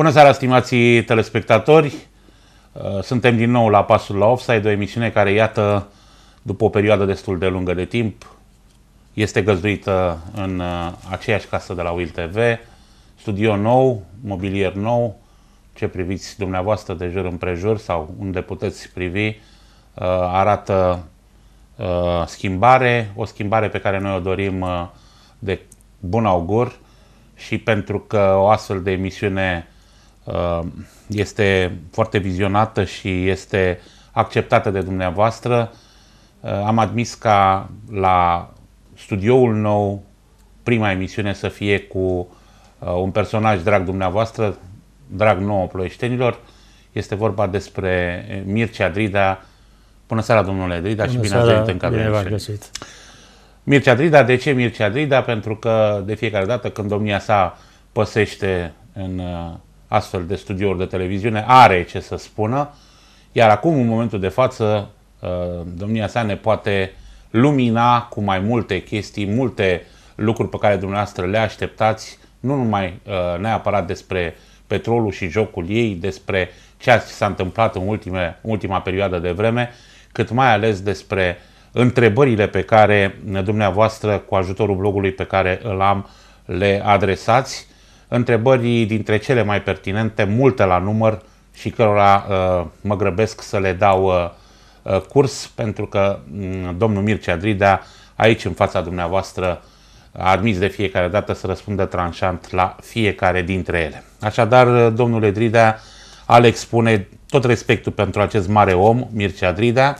Bună seara, stimații telespectatori! Uh, suntem din nou la Pasul la Offside, o emisiune care, iată, după o perioadă destul de lungă de timp, este găzduită în uh, aceeași casă de la Will TV, studio nou, mobilier nou, ce priviți dumneavoastră de jur împrejur sau unde puteți privi, uh, arată schimbare, o schimbare pe care noi o dorim de bun augur și pentru că o astfel de emisiune Uh, este foarte vizionată și este acceptată de dumneavoastră. Uh, am admis ca la studioul nou prima emisiune să fie cu uh, un personaj drag dumneavoastră, drag nouă ploieștenilor. Este vorba despre eh, Mircea Drida. Bună seara, domnule Drida, Bună și bine ați venit în cadrul Mircea Drida, de ce Mircea Drida? Pentru că de fiecare dată când domnia sa păsește în astfel de studiouri de televiziune are ce să spună, iar acum, în momentul de față, uh, domnia sa ne poate lumina cu mai multe chestii, multe lucruri pe care dumneavoastră le așteptați, nu numai uh, neapărat despre petrolul și jocul ei, despre ceea ce s-a întâmplat în ultime, ultima perioadă de vreme, cât mai ales despre întrebările pe care dumneavoastră, cu ajutorul blogului pe care îl am, le adresați întrebări dintre cele mai pertinente, multe la număr și cărora uh, mă grăbesc să le dau uh, uh curs, pentru că um, domnul Mircea Dridea, aici în fața dumneavoastră, a admis de fiecare dată să răspundă tranșant la fiecare dintre ele. Așadar, uh, domnule Dridea, Alex spune tot respectul pentru acest mare om, Mircea Dridea,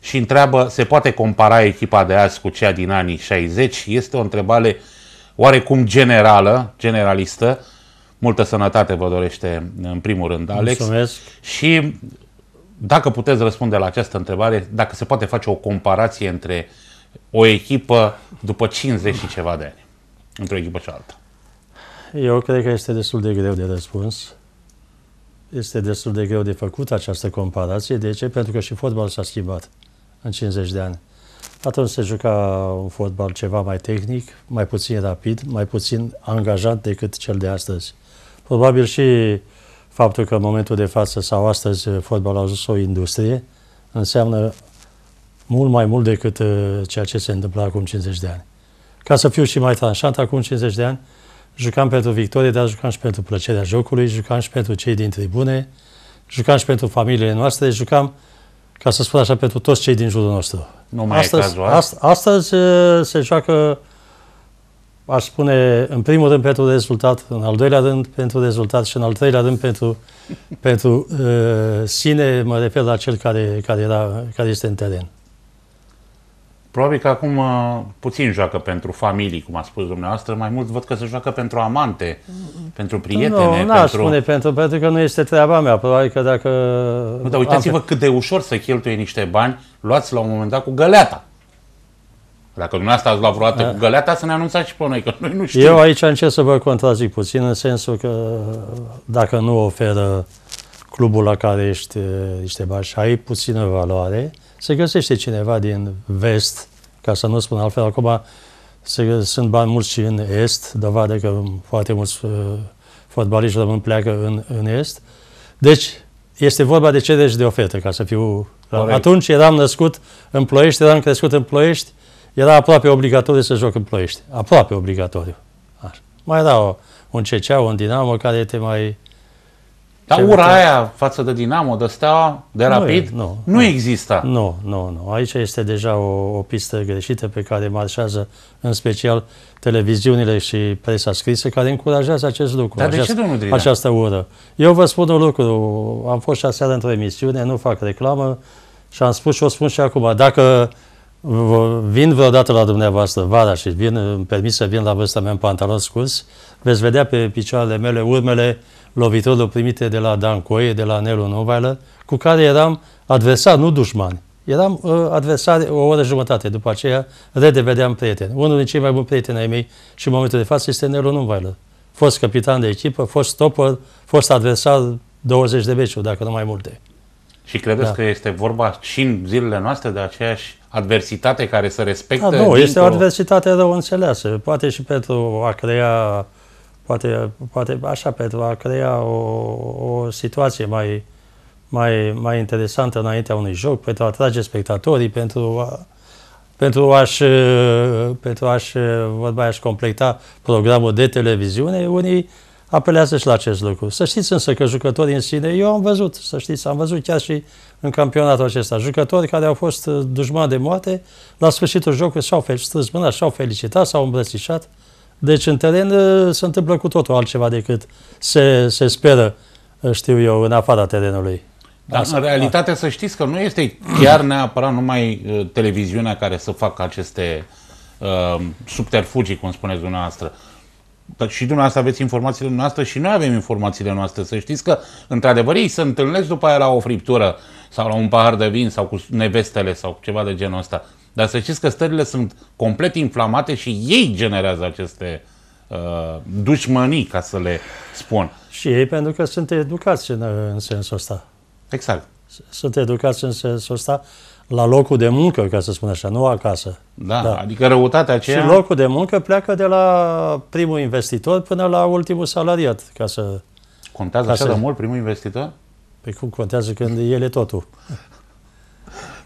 și întreabă, se poate compara echipa de azi cu cea din anii 60? Este o întrebare oarecum generală, generalistă. Multă sănătate vă dorește în primul rând, Alex. Mulțumesc. Și dacă puteți răspunde la această întrebare, dacă se poate face o comparație între o echipă după 50 și ceva de ani, într-o echipă și alta. Eu cred că este destul de greu de răspuns. Este destul de greu de făcut această comparație. De ce? Pentru că și fotbalul s-a schimbat în 50 de ani. Atunci se juca un fotbal ceva mai tehnic, mai puțin rapid, mai puțin angajat decât cel de astăzi. Probabil și faptul că în momentul de față sau astăzi fotbalul a ajuns o industrie înseamnă mult mai mult decât uh, ceea ce se întâmpla acum 50 de ani. Ca să fiu și mai tranșant, acum 50 de ani jucam pentru victorie, dar jucam și pentru plăcerea jocului, jucam și pentru cei din tribune, jucam și pentru familiile noastre, jucam ca să spun așa, pentru toți cei din jurul nostru. Nu mai astăzi, e cazul ast- Astăzi se joacă, aș spune, în primul rând pentru rezultat, în al doilea rând pentru rezultat și în al treilea rând pentru, pentru uh, sine, mă refer la cel care, care, era, care este în teren. Probabil că acum uh, puțin joacă pentru familii, cum a spus dumneavoastră, mai mult văd că se joacă pentru amante, pentru prietene. Nu, nu aș pentru... spune pentru, pentru că nu este treaba mea. Probabil că dacă... Nu, dar uitați-vă am... cât de ușor să cheltuie niște bani luați la un moment dat cu găleata. Dacă dumneavoastră ați luat vreodată a... cu ah. găleata, să ne anunțați și pe noi, că noi nu știm. Eu aici încerc să vă contrazic puțin, în sensul că dacă nu oferă clubul la care ești uh, niște bani și ai puțină valoare, se găsește cineva din vest, ca să nu spun altfel, acum se, sunt bani mulți și în est, dovadă că foarte mulți uh, fotbaliști rămân pleacă în, în est. Deci, este vorba de ce și de fetă, ca să fiu... Uh, Corect. Atunci eram născut în Ploiești, eram crescut în Ploiești, era aproape obligatoriu să joc în Ploiești. Aproape obligatoriu. Așa. Mai era o, un CCA, un Dinamo, care te mai dar ura aia față de Dinamo, de Steaua, de Rapid, nu, e, nu, nu există. Nu, nu, nu. Aici este deja o, o pistă greșită pe care marșează în special televiziunile și presa scrisă care încurajează acest lucru, Dar aceast, de ce, domnul Drina? această ură. Eu vă spun un lucru. Am fost și aseară într-o emisiune, nu fac reclamă și am spus și o spun și acum. Dacă vin vreodată la dumneavoastră vara și vin, îmi permis să vin la vârsta mea în pantalon scurs, veți vedea pe picioarele mele urmele loviturile primite de la Dan Coie, de la Nelu Novailă, cu care eram adversari, nu dușmani. Eram uh, adversari o oră jumătate, după aceea redevedeam prieteni. Unul din cei mai buni prieteni ai mei și în momentul de față este Nelu Novailă. Fost capitan de echipă, fost stopper, fost adversar 20 de meciuri, dacă nu mai multe. Și credeți da. că este vorba și în zilele noastre de aceeași adversitate care să respectă? Da, nu, este o adversitate rău înțeleasă. Poate și pentru a crea uh, Poate, poate așa, pentru a crea o, o situație mai, mai, mai interesantă înaintea unui joc, pentru a atrage spectatorii, pentru a, pentru a-și, pentru a-și, vorba a-și completa programul de televiziune, unii apelează și la acest lucru. Să știți însă că jucătorii în sine, eu am văzut, să știți, am văzut chiar și în campionatul acesta, jucători care au fost dușmani de moarte, la sfârșitul jocului s au strâns mâna, și-au felicitat, s-au îmbrățișat, deci în teren uh, se întâmplă cu totul altceva decât se, se speră, uh, știu eu, în afara terenului. Dar Asta, da, în realitate da. să știți că nu este chiar neapărat numai uh, televiziunea care să facă aceste uh, subterfugii, cum spuneți dumneavoastră. Dar și dumneavoastră aveți informațiile noastre și noi avem informațiile noastre. Să știți că, într-adevăr, ei se întâlnesc după aia la o friptură sau la un pahar de vin sau cu nevestele sau ceva de genul ăsta. Dar să știți că stările sunt complet inflamate și ei generează aceste uh, dușmănii, ca să le spun. Și ei pentru că sunt educați în, în sensul ăsta. Exact. Sunt educați în sensul ăsta la locul de muncă, ca să spun așa, nu acasă. Da, da. adică răutatea aceea... Și locul de muncă pleacă de la primul investitor până la ultimul salariat, ca să... Contează ca așa să... de mult primul investitor? Pe păi cum contează când el e totul.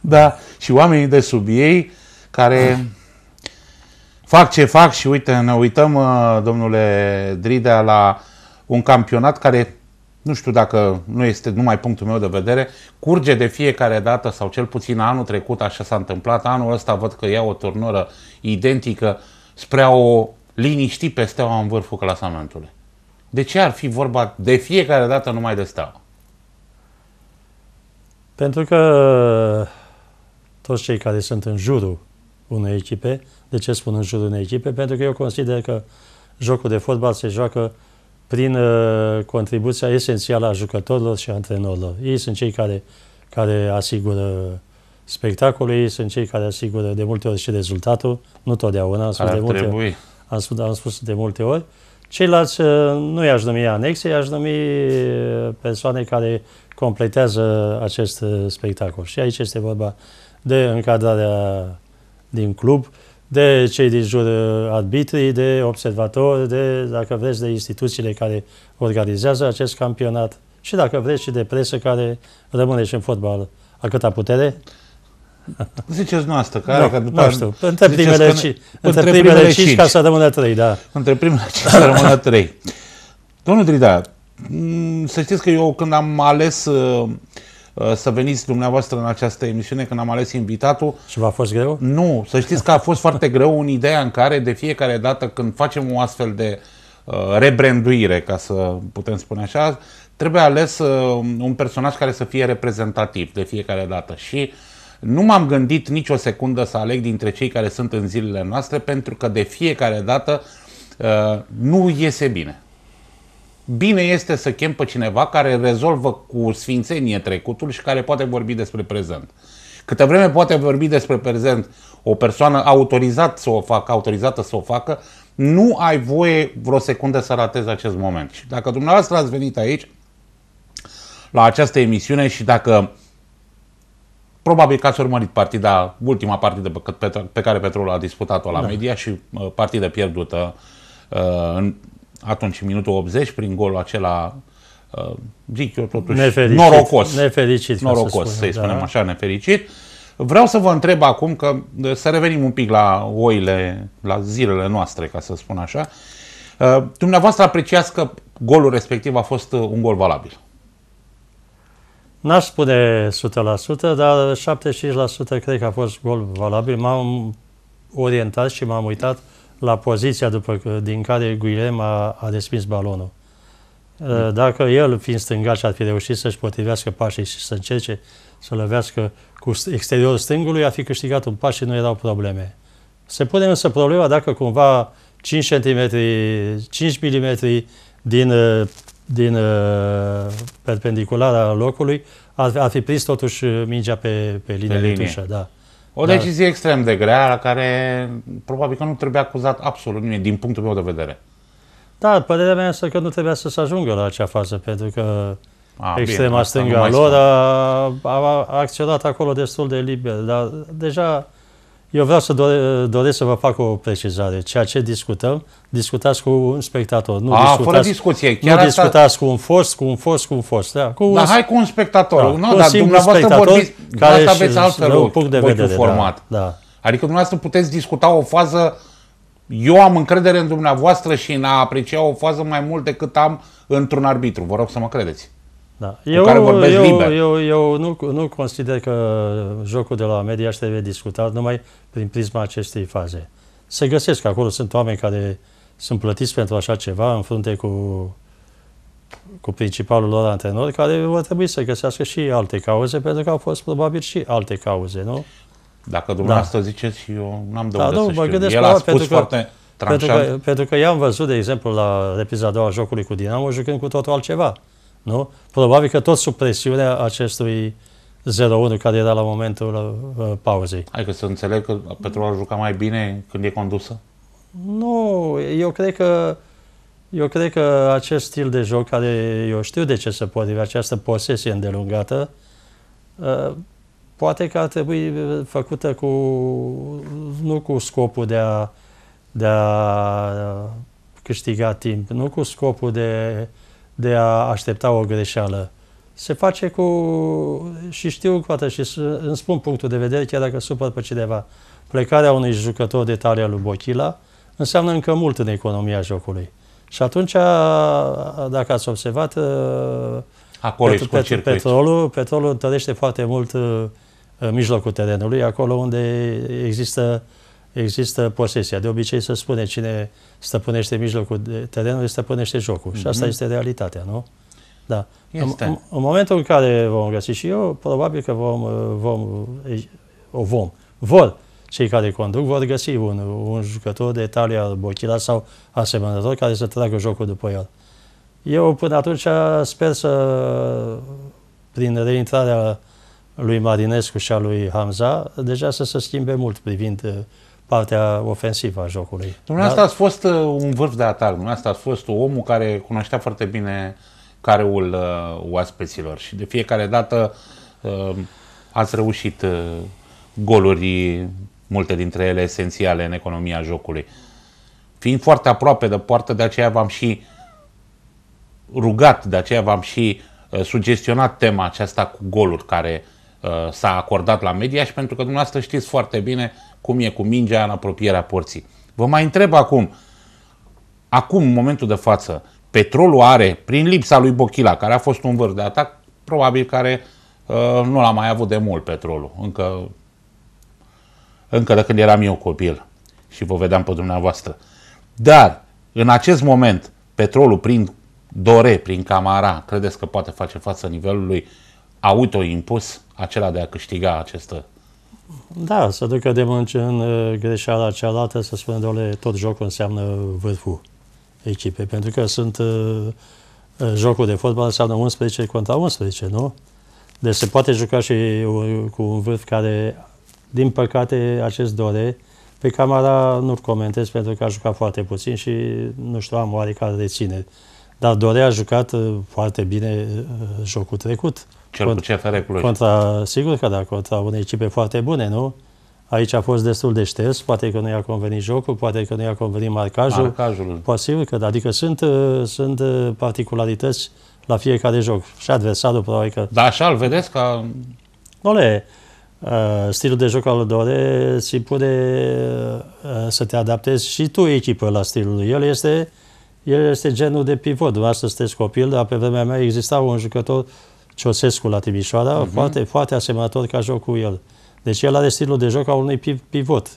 da, și oamenii de sub ei care fac ce fac și uite, ne uităm, uh, domnule Dridea, la un campionat care, nu știu dacă nu este numai punctul meu de vedere, curge de fiecare dată sau cel puțin anul trecut așa s-a întâmplat, anul ăsta văd că ia o turnură identică spre a o liniști pe steaua în vârful clasamentului. De ce ar fi vorba de fiecare dată numai de steaua? Pentru că toți cei care sunt în jurul unei echipe. De ce spun în jurul unei echipe? Pentru că eu consider că jocul de fotbal se joacă prin uh, contribuția esențială a jucătorilor și a antrenorilor. Ei sunt cei care, care asigură spectacolul, ei sunt cei care asigură de multe ori și rezultatul, nu totdeauna, am spus, de multe, trebui. ori, am, spus, am spus de multe ori. Ceilalți uh, nu i-aș numi anexe, i-aș numi uh, persoane care completează acest uh, spectacol. Și aici este vorba uh, de încadrarea din club, de cei din jur uh, arbitrii, de observatori, de, dacă vreți, de instituțiile care organizează acest campionat și, dacă vreți, și de presă care rămâne și în fotbal a câta putere. Ziceți noastră, care Da, că după nu știu, între primele, ci, între primele, primele 5, ca să rămână trei. da. Între primele cinci să rămână trei. Domnul Drida, să știți că eu când am ales uh, Uh, să veniți dumneavoastră în această emisiune când am ales invitatul. Și v-a fost greu? Nu, să știți că a fost foarte greu în ideea în care de fiecare dată când facem o astfel de uh, rebranduire, ca să putem spune așa, trebuie ales uh, un personaj care să fie reprezentativ de fiecare dată și nu m-am gândit nicio secundă să aleg dintre cei care sunt în zilele noastre pentru că de fiecare dată nu iese bine. Bine este să chem pe cineva care rezolvă cu sfințenie trecutul și care poate vorbi despre prezent. Câte vreme poate vorbi despre prezent o persoană autorizat să o facă, autorizată să o facă, nu ai voie vreo secundă să ratezi acest moment. Și dacă dumneavoastră ați venit aici, la această emisiune și dacă probabil că ați urmărit partida, ultima partidă pe, care Petrol a disputat-o la da. media și uh, partidă pierdută uh, în atunci, minutul 80, prin golul acela, uh, zic eu totuși, nefericit, norocos. Nefericit, norocos, să, spunem, să da. spunem așa, nefericit. Vreau să vă întreb acum, că uh, să revenim un pic la oile, la zilele noastre, ca să spun așa. Uh, dumneavoastră apreciați că golul respectiv a fost un gol valabil? N-aș spune 100%, dar 75% cred că a fost gol valabil. M-am orientat și m-am uitat uh, la poziția după, din care Guilhem a, a respins balonul. Mm. Uh, dacă el, fiind stângaș, ar fi reușit să-și potrivească pașii și să încerce să lăvească cu exteriorul stângului, ar fi câștigat un pas și nu erau probleme. Se pune însă problema dacă cumva 5 cm, 5 mm din, uh, din uh, perpendiculara locului ar, fi prins totuși mingea pe, pe linia pe linie. de tușă. Da. O Dar... decizie extrem de grea, la care probabil că nu trebuie acuzat absolut nimeni, din punctul meu de vedere. Da, părerea mea este că nu trebuia să se ajungă la acea fază, pentru că a, extrema bine, stânga lor a, a, a acționat acolo destul de liber, dar deja eu vreau să doresc să vă fac o precizare. Ceea ce discutăm, discutați cu un spectator. Nu A, discutați, fără discuție. Chiar nu asta... discutați cu un fost, cu un fost, cu un fost. Da, cu Dar un... hai cu un spectator. Da, nu, cu dar dumneavoastră vorbiți, care asta aveți altfel un punct de vedere. Da, format. Da, da. Adică dumneavoastră puteți discuta o fază eu am încredere în dumneavoastră și în a aprecia o fază mai mult decât am într-un arbitru. Vă rog să mă credeți. Da. Eu, care vorbesc eu, liber. Eu, eu nu, nu consider că jocul de la media trebuie discutat numai prin prisma acestei faze. Se găsesc acolo, sunt oameni care sunt plătiți pentru așa ceva în frunte cu, cu principalul lor antrenor, care vor trebui să găsească și alte cauze, pentru că au fost probabil și alte cauze, nu? Dacă da. dumneavoastră da. ziceți, eu n-am de da, nu, să mă știu. El a spus pentru că, foarte Pentru că, pentru că i-am văzut, de exemplu, la repriza a doua jocului cu Dinamo, jucând cu totul altceva. Nu? Probabil că tot sub presiunea acestui 0-1 care era la momentul uh, pauzei. Adică să înțeleg că Petrol a jucat mai bine când e condusă? Nu, eu cred că eu cred că acest stil de joc care eu știu de ce se potrivește, această posesie îndelungată, uh, poate că ar trebui uh, făcută cu, nu cu scopul de a, de a uh, câștiga timp, nu cu scopul de de a aștepta o greșeală. Se face cu... și știu, poate, și îmi spun punctul de vedere, chiar dacă supăr pe cineva. Plecarea unui jucător de tare al lui Bochila înseamnă încă mult în economia jocului. Și atunci, dacă ați observat, acolo pet- pet- circuit. petrolul, petrolul întărește foarte mult mijlocul terenului, acolo unde există uh, există posesia. De obicei se spune cine stăpânește mijlocul terenului, stăpânește jocul. Mm-hmm. Și asta mhm. este realitatea, nu? Da. Este. În, în momentul în care vom găsi și eu, probabil că vom, vom, o vom, vor cei care conduc, vor găsi un, un jucător de talia Bochila sau asemănător care să tragă jocul după el. Eu până atunci sper să, prin reintrarea lui Marinescu și a lui Hamza, deja să se schimbe mult privind partea ofensivă a jocului. Dumneavoastră Dar... ați fost uh, un vârf de atac, dumneavoastră ați fost omul care cunoștea foarte bine careul uh, oaspeților și de fiecare dată uh, ați reușit uh, goluri, multe dintre ele esențiale în economia jocului. Fiind foarte aproape de poartă, de aceea v-am și rugat, de aceea v-am și uh, sugestionat tema aceasta cu goluri care uh, Uh, s-a acordat la media și pentru că dumneavoastră știți foarte bine cum e cu mingea în apropierea porții. Vă mai întreb acum, acum, în momentul de față, petrolul are, prin lipsa lui Bochila, care a fost un vârf de atac, probabil care uh, nu l-a mai avut de mult petrolul, încă, încă de când eram eu copil și vă vedeam pe dumneavoastră. Dar, în acest moment, petrolul prin Dore, prin Camara, credeți că poate face față nivelului uh, autoimpus acela de a câștiga această da, să ducă de mânci în uh, greșeala cealaltă, să spunem doamne, tot jocul înseamnă vârful echipei, pentru că sunt uh, uh jocul de fotbal înseamnă 11 contra 11, nu? Deci se poate juca și cu un vârf care, din păcate, acest dore, pe camera nu-l comentez pentru că a jucat foarte puțin și nu știu, am oarecare reținere. Dar Dore a jucat uh, foarte bine jocul trecut cel contra, cu CFR Cluj. Contra, sigur că da, contra unei echipe foarte bune, nu? Aici a fost destul de șters, poate că nu i-a convenit jocul, poate că nu i-a convenit marcajul. Marcajul. Posibil că, da, adică sunt, uh, sunt uh, particularități la fiecare joc. Și adversarul probabil că... Dar așa îl vedeți ca... Nu le... Uh, stilul de joc al Dore se pune să te adaptezi și tu echipă la stilul lui. El este, el este genul de pivot. Dumneavoastră sunteți copil, dar pe vremea mea exista un jucător Ciosescu la Timișoara, uh-huh. foarte, foarte asemănător ca jocul el. Deci el are stilul de joc a unui pivot.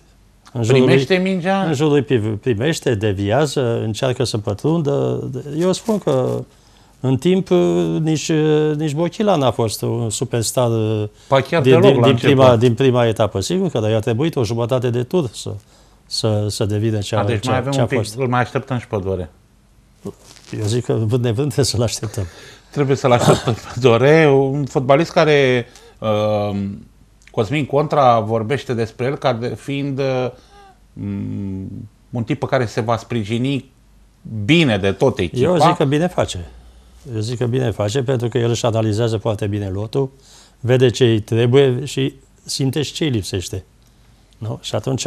În jurul primește lui, mingea? În jurul lui primește, deviază, încearcă să pătrundă. Eu spun că în timp uh, nici, uh, nici Bochila n-a fost un superstar uh, din, din, din, prima, din prima etapă. Sigur că i-a trebuit o jumătate de tur să, să, să devină ce a, deci ce, mai avem ce un pic, fost. îl mai așteptăm și pădure. Eu zic că vând nevând să-l așteptăm. Trebuie să-l așteptăm pe Dore, un fotbalist care uh, Cosmin Contra vorbește despre el ca fiind uh, mm, un tip pe care se va sprijini bine de tot echipa. Eu zic că bine face. Eu zic că bine face pentru că el își analizează foarte bine lotul, vede ce îi trebuie și simte și ce îi lipsește. Nu? Și atunci,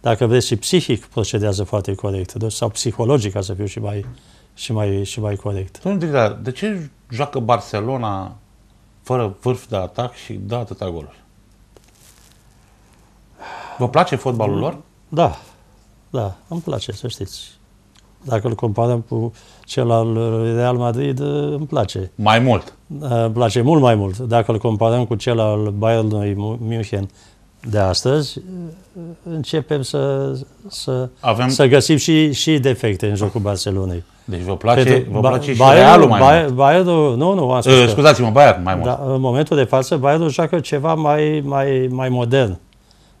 dacă vreți, și psihic procedează foarte corect, deci, sau psihologic, ca să fiu și mai și mai, și mai corect. Domnul Drilea, de ce joacă Barcelona fără vârf de atac și dă atâta goluri? Vă place fotbalul lor? Da, da, îmi place, să știți. Dacă îl comparăm cu cel al Real Madrid, îmi place. Mai mult? Îmi place mult mai mult. Dacă îl comparăm cu cel al Bayern München, de astăzi, începem să, să, Avem... să găsim și, și defecte în jocul Barcelonei. Deci vă place, Pentru, vă place ba, și Bayern, Realul mai Bayern, mult? Bayern, nu, nu, am spus uh, Scuzați-mă, Bayern mai mult. Da, în momentul de față, Bayernul joacă ceva mai, mai, mai modern.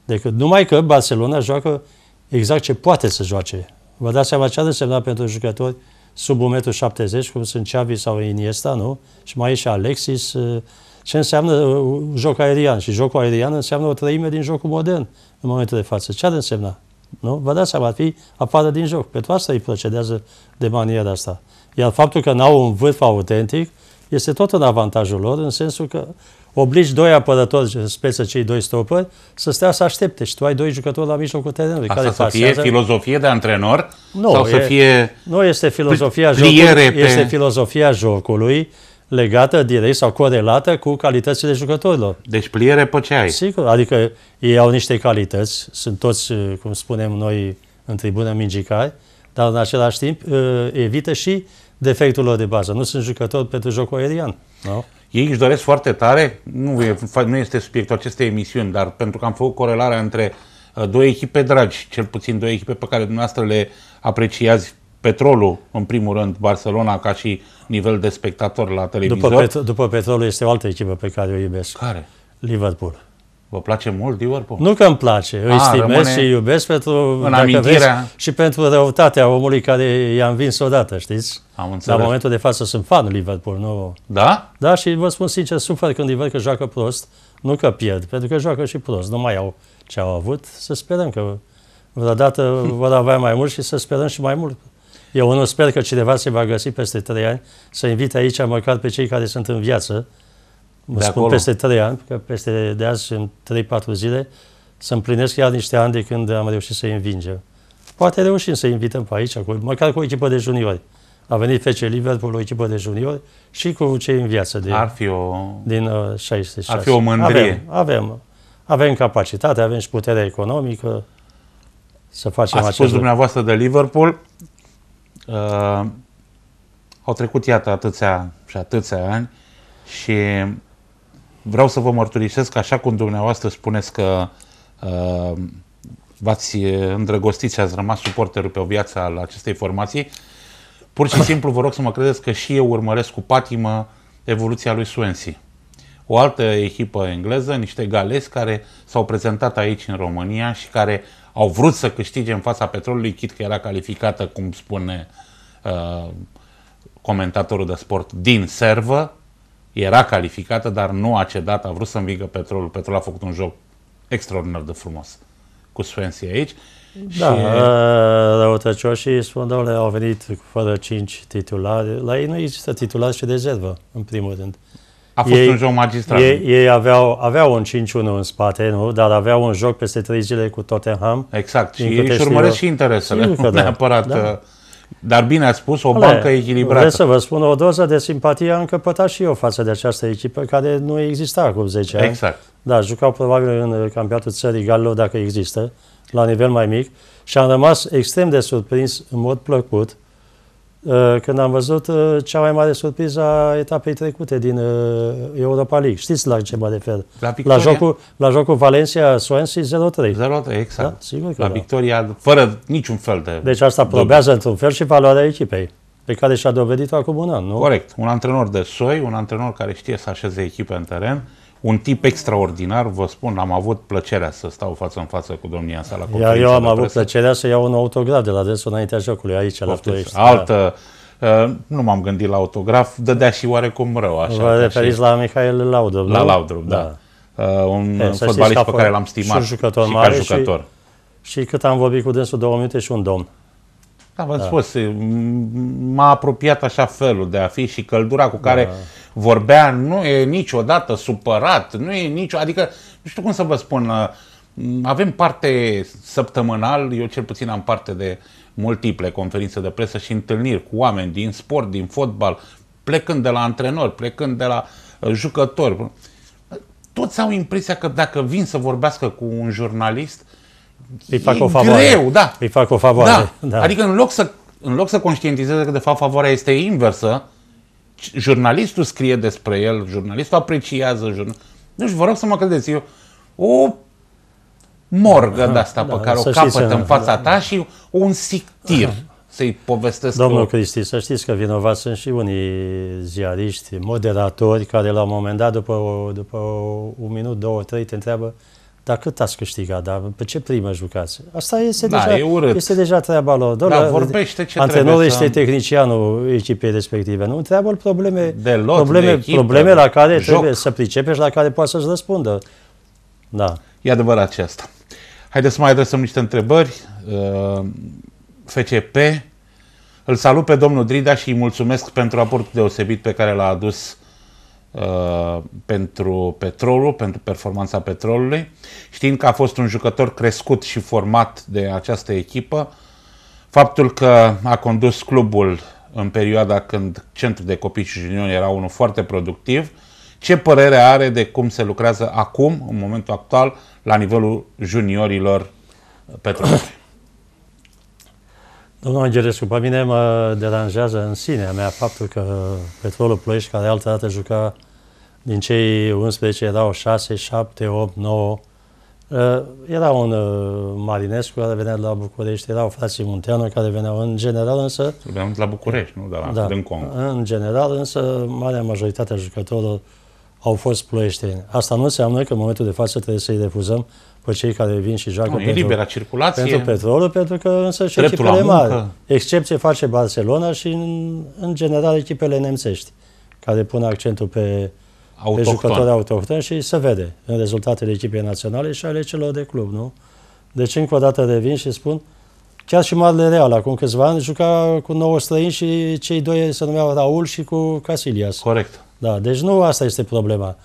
Decât, numai că Barcelona joacă exact ce poate să joace. Vă dați seama ce a însemnat pentru jucători sub 1,70 m, cum sunt Xavi sau Iniesta, nu? Și mai e și Alexis, uh, ce înseamnă uh, uh, joc aerian? Și jocul aerian înseamnă o treime din jocul modern în momentul de față. Ce ar însemna? Nu? Vă dați seama, ar fi afară din joc. Pentru asta îi procedează de maniera asta. Iar faptul că n-au un vârf autentic este tot în avantajul lor, în sensul că obligi doi apărători, în speță cei doi stopări, să stea să aștepte și tu ai doi jucători la mijlocul terenului. Asta care să fie filozofie de antrenor? Nu, sau e, să fie nu este filozofia jocului, pe... este filozofia jocului legată direct sau corelată cu calitățile jucătorilor. Deci pliere pe ce ai. Sigur, adică ei au niște calități, sunt toți, uh, cum spunem noi, în tribună mingicari, dar în același timp uh, evită și defectul lor de bază. Nu sunt jucători pentru jocul aerian. Nu? Ei își doresc foarte tare, nu, e, nu este subiectul acestei emisiuni, dar pentru că am făcut corelarea între uh, două echipe dragi, cel puțin două echipe pe care dumneavoastră le apreciați petrolul, în primul rând, Barcelona ca și nivel de spectator la televizor. După, pet- după petrolul este o altă echipă pe care o iubesc. Care? Liverpool. Vă place mult Liverpool? Nu că îmi place, ah, îi stimez și iubesc pentru, în amintirea... Vreți, și pentru răutatea omului care i-a învins odată, știți? Am înțeles. La momentul de față sunt fan Liverpool, nu? Da? Da, și vă spun sincer, sufăr când îi văd că joacă prost, nu că pierd, pentru că joacă și prost, nu mai au ce au avut, să sperăm că vreodată vor avea mai mult și să sperăm și mai mult eu nu sper că cineva se va găsi peste trei ani să invite aici măcar pe cei care sunt în viață. Mă de spun acolo. peste trei ani, că peste de azi sunt 3-4 zile să împlinesc iar niște ani de când am reușit să-i învingem. Poate reușim să i invităm pe aici, cu, măcar cu o echipă de juniori. A venit FC Liverpool, o echipă de juniori și cu cei în viață de, ar fi o, din uh, 66. Ar fi o mândrie. Avem, avem, avem capacitate, avem și puterea economică să facem Ați spus lucru. dumneavoastră de Liverpool, uh, au trecut, iată, atâția și atâția ani și vreau să vă mărturisesc, așa cum dumneavoastră spuneți că uh, v-ați îndrăgostit și ați rămas suporterul pe o viață al acestei formații, pur și simplu vă rog să mă credeți că și eu urmăresc cu patimă evoluția lui Swansea. O altă echipă engleză, niște galezi care s-au prezentat aici în România și care au vrut să câștige în fața petrolului, chit că era calificată, cum spune uh, comentatorul de sport, din servă, era calificată, dar nu a cedat, a vrut să învingă petrolul. Petrolul a făcut un joc extraordinar de frumos cu Swansea aici. Da, și... Uh, răutăcioșii spun, domnule, au venit fără cinci titulari. La ei nu există titulari și zervă, în primul rând. A fost ei, un joc magistral. Ei, ei aveau, aveau un 5-1 în spate, nu? dar aveau un joc peste 3 zile cu Tottenham. Exact. Și ei își urmăresc și interesele, Sigur da. neapărat. Da. Uh, dar bine ați spus, o Ale, bancă echilibrată. Vreau să vă spun, o doză de simpatie am căpătat și eu față de această echipă care nu exista acum 10 ani. Exact. Da, jucau probabil în uh, campionatul țării Gallo, dacă există, la nivel mai mic. Și am rămas extrem de surprins, în mod plăcut, uh, Uh, când am văzut uh, cea mai mare surpriză a etapei trecute din uh, Europa League. Știți la ce mă refer? La, la, jocul, la jocul Valencia Swansea 0-3. 0-3, exact. Da? Sigur că la da. victoria, fără niciun fel de... Deci asta probează într-un fel și valoarea echipei pe care și-a dovedit-o acum un an, nu? Corect. Un antrenor de soi, un antrenor care știe să așeze echipe în teren, un tip extraordinar, vă spun, am avut plăcerea să stau față în față cu domnia sa la conferința Iar eu am avut plăcerea să iau un autograf de la adresul înaintea jocului, aici, Poftiți. la Ploiești. Altă, uh, nu m-am gândit la autograf, dădea și oarecum rău. Așa, vă referiți și... la Mihail Laudrup, La Laudrup, da. da. Uh, un e, fotbalist pe care l-am stimat și, jucător și mare ca jucător. Și, și cât am vorbit cu dânsul, două minute și un domn. Da, v-am da. spus, m-a apropiat așa felul de a fi și căldura cu care da. vorbea nu e niciodată supărat, nu e nicio, adică nu știu cum să vă spun, uh, avem parte săptămânal, eu cel puțin am parte de multiple conferințe de presă și întâlniri cu oameni din sport, din fotbal, plecând de la antrenori, plecând de la uh, jucători. Toți au impresia că dacă vin să vorbească cu un jurnalist, îi fac e o favoare. greu, da. Îi fac o favoare. Da. da. Adică în loc, să, în loc să conștientizeze că de fapt favoarea este inversă, jurnalistul scrie despre el, jurnalistul apreciază, jurnal... deci vă rog să mă credeți, eu o morgă de asta da, pe care o capăt da, în fața da, ta și un sictir. Da. să-i povestesc. Domnul Cristi, să știți că vinovați sunt și unii ziariști, moderatori, care la un moment dat, după, după un minut, două, trei, te întreabă dar cât ați câștigat? Dar pe ce primă jucați? Asta este, da, deja, e urât. este deja treaba lor. Doar da, vorbește ce antrenorul este să... tehnicianul echipei respective. Nu întreabă probleme, de lot, probleme, de echipă, probleme la care joc. trebuie să pricepe și la care poate să-ți răspundă. Da. E adevărat și asta. Haideți să mai adresăm niște întrebări. Uh, FCP, îl salut pe domnul Drida și îi mulțumesc pentru aportul deosebit pe care l-a adus Uh, pentru petrolul, pentru performanța petrolului. Știind că a fost un jucător crescut și format de această echipă, faptul că a condus clubul în perioada când centrul de copii și juniori era unul foarte productiv, ce părere are de cum se lucrează acum, în momentul actual, la nivelul juniorilor petrolului? Domnul Angelescu, pe mine mă deranjează în sinea mea faptul că Petrolul Ploiești, care altă dată juca din cei 11 erau 6, 7, 8, 9. Era un eh, Marinescu care venea de la București, erau frații Munteanu care veneau în general însă... Veneau la București, nu de la da, În general însă, marea majoritate a jucătorilor au fost ploieșteni. Asta nu înseamnă că în momentul de față trebuie să-i refuzăm pe cei care vin și joacă nu, pentru, e libera circulație. pentru petrolul, pentru că însă și Dreptul echipele mari. Excepție face Barcelona și în, în general echipele nemțești, care pun accentul pe, autohton. pe jucători autohtoni și se vede în rezultatele echipei naționale și ale celor de club, nu? Deci încă o dată revin și spun, chiar și Marle Real, acum câțiva ani, juca cu nouă străini și cei doi se numeau Raul și cu Casilias. Corect. Da, deci nu asta este problema.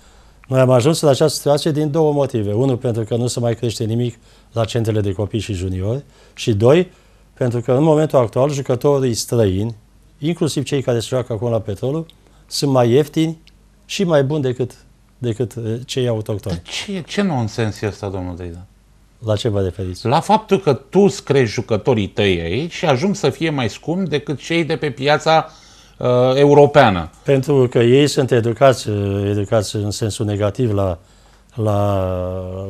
Noi am ajuns la această situație din două motive. Unul, pentru că nu se mai crește nimic la centrele de copii și juniori. Și doi, pentru că în momentul actual jucătorii străini, inclusiv cei care se joacă acum la petrolul, sunt mai ieftini și mai buni decât, decât eh, cei autohtoni. Ce, ce nonsens e asta, domnul Deida? La ce vă referiți? La faptul că tu îți jucătorii tăi aici și ajung să fie mai scumpi decât cei de pe piața uh, uh, europeană. Pentru că ei sunt educați, uh, educați în sensul negativ la, la,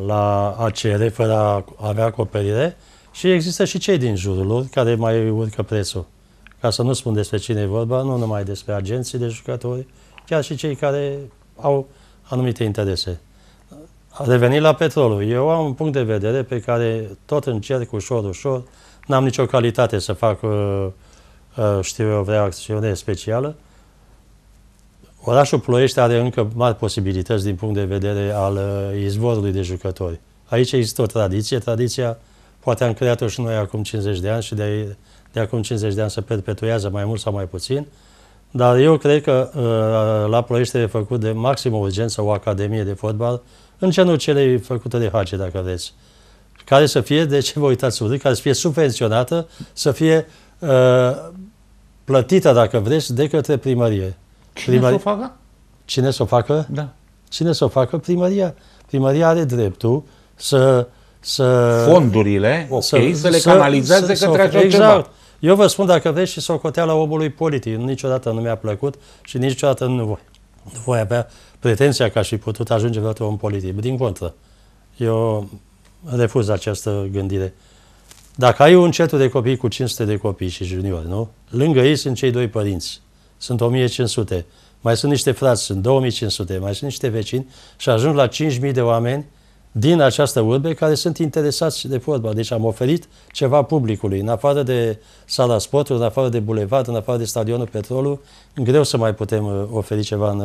la ACR, fără a avea acoperire, și există și cei din jurul lor care mai urcă prețul. Ca să nu spun despre cine e vorba, nu numai despre agenții de jucători, chiar și cei care au anumite interese. Revenind la petrolul, eu am un punct de vedere pe care tot încerc ușor, ușor, n-am nicio calitate să fac uh, Uh, știu eu, vreo acțiune specială. Orașul Ploiești are încă mari posibilități din punct de vedere al uh, izvorului de jucători. Aici există o tradiție, tradiția poate am creat-o și noi acum 50 de ani și de, de acum 50 de ani se perpetuează mai mult sau mai puțin, dar eu cred că uh, la Ploiești e făcut de maximă urgență o academie de fotbal, în genul celei făcute de Hace, dacă vreți, care să fie, de deci, ce vă uitați urât, care să fie subvenționată, să fie uh, plătită, dacă vreți, de către primărie. Cine primărie... să o facă? Cine să o facă? Da. Cine să o facă? Primăria. Primăria are dreptul să... să Fondurile, ok, să, să le canalizeze să, către așa exact. ceva. Eu vă spun, dacă vreți, și socoteala omului politic. Niciodată nu mi-a plăcut și niciodată nu voi, nu voi avea pretenția că aș fi putut ajunge vreodată om politic. Din contră, eu refuz această gândire. Dacă ai un cetul de copii cu 500 de copii și juniori, nu? Lângă ei sunt cei doi părinți. Sunt 1500. Mai sunt niște frați, sunt 2500, mai sunt niște vecini și ajung la 5000 de oameni din această urbe care sunt interesați de fotbal. Deci am oferit ceva publicului. În afară de sala sportului, în afară de bulevard, în afară de stadionul Petrolul, greu să mai putem uh, oferi ceva în,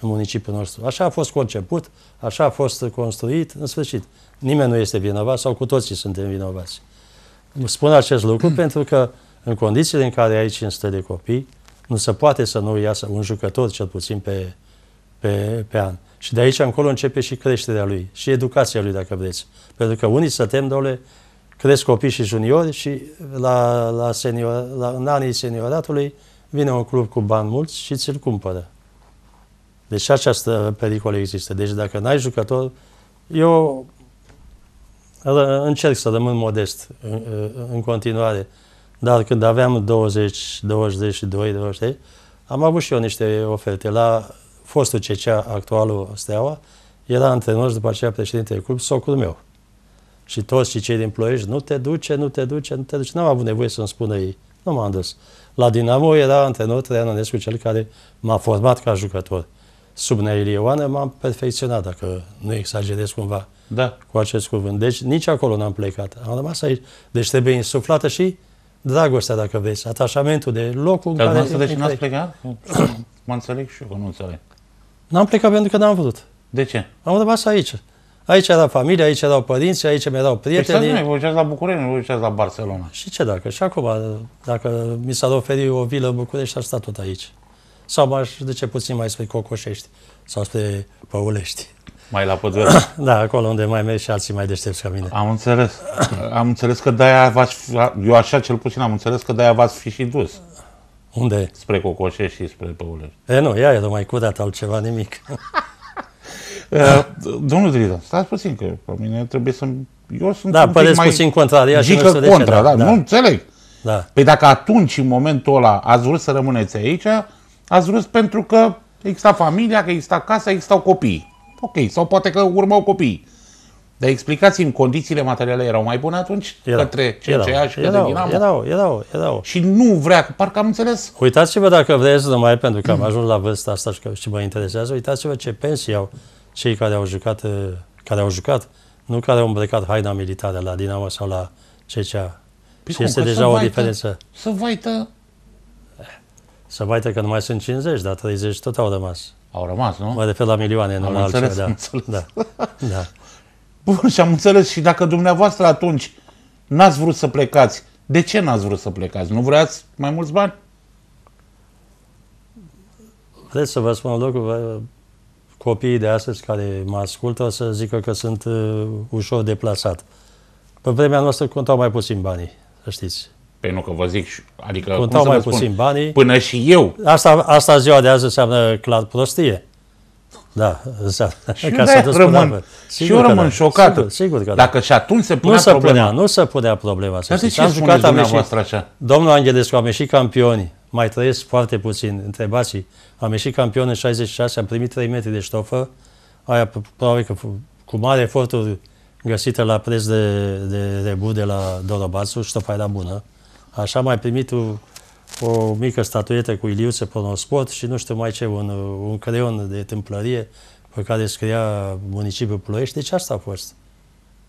în municipiul nostru. Așa a fost conceput, așa a fost construit, în sfârșit. Nimeni nu este vinovat sau cu toții suntem vinovați spun acest lucru pentru că în condițiile în care ai 500 de copii, nu se poate să nu iasă un jucător, cel puțin pe, pe, pe an. Și de aici încolo începe și creșterea lui, și educația lui, dacă vreți. Pentru că unii se tem, dole, cresc copii și juniori și la, la senior, la, în anii senioratului vine un club cu bani mulți și ți-l cumpără. Deci această pericol există. Deci dacă n-ai jucător, eu încerc să rămân modest în, în continuare. Dar când aveam 20, 22, 23, am avut și eu niște oferte. La fostul CCA, actualul Steaua, era antrenor după aceea președintele club, socul meu. Și toți cei din Ploiești, nu te duce, nu te duce, nu te duce. N-am avut nevoie să-mi spună ei. Nu m-am dus. La Dinamo era antrenor Traian cel care m-a format ca jucător sub Neilioană m-am perfecționat, dacă nu exagerez cumva da. cu acest cuvânt. Deci nici acolo n-am plecat. Am rămas aici. Deci trebuie insuflată și dragostea, dacă vezi. atașamentul de locul în care... Dar deci n-ați plecat? mă înțeleg și eu că nu înțeleg. N-am plecat pentru că n-am vrut. De ce? Am rămas aici. Aici era familia, aici erau părinții, aici mi erau păi prietenii. Păi nu, la București, nu vă la Barcelona. Și ce dacă? Și acum, dacă mi s-ar oferi o vilă în București, aș sta tot aici sau m-aș duce puțin mai spre Cocoșești sau spre Păulești. Mai la pădure. da, acolo unde mai mergi și alții mai deștepți ca mine. Am înțeles. am înțeles că de-aia v-ați... Eu așa cel puțin am înțeles că de-aia v-ați fi și dus. Unde? Spre Cocoșești și spre Păulești. E, nu, ia e mai curat altceva, nimic. Eh, domnul Drida, stați puțin, că pe mine trebuie să... Eu sunt da, un pic mai puțin contraria și nu contra, ce, da, da, da, nu înțeleg. Da. Păi dacă atunci, în momentul ăla, ați vrut să rămâneți aici, Ați râs pentru că exista familia, că exista casa, existau copii. Ok, sau poate că urmau copii. Dar explicați-mi, condițiile materiale erau mai bune atunci erau, către CCA și către Erau, erau, erau. Și nu vrea, parcă am înțeles. Uitați-vă dacă vreți numai, pentru că am ajuns la vârsta asta și, și mă interesează, uitați-vă ce pensii au cei care au jucat, eh, care au jucat nu care au îmbrăcat haina militară la Dinamo sau la CCA. Păi și cum, este deja o diferență. Să vaită să mai că nu mai sunt 50, dar 30 tot au rămas. Au rămas, nu? Mai de fel la milioane, nu am la înțeles, altceva. Înțeles. Da. da. Bun, și am înțeles. Și dacă dumneavoastră atunci n-ați vrut să plecați, de ce n-ați vrut să plecați? Nu vreați mai mulți bani? Vreți să vă spun un lucru? Copiii de astăzi care mă ascultă o să zică că sunt uh, ușor deplasat. Pe vremea noastră contau mai puțin banii, să știți pentru că vă zic, adică... Contau cum mai spun, puțin banii. Până și eu. Asta, asta ziua de azi înseamnă clar prostie. Da, înseamnă, și ca să rămân, Și eu rămân da. șocat. Sigur, sigur că da. Dacă și atunci se punea nu problema. Se punea, nu se punea problema. Dar știți, ce am jucat, am ieșit, așa? Domnul Angelescu, am ieșit campioni. Mai trăiesc foarte puțin, întrebați Am ieșit campion în 66, am primit 3 metri de ștofă. Aia probabil că cu mare eforturi găsită la preț de, de rebu de la Dorobasu, ștofa era bună Așa mai primit o, o mică statuetă cu Iliuță Ponospot și nu știu mai ce, un, un creion de tâmplărie pe care scria municipiul Ploiești. Deci asta a fost.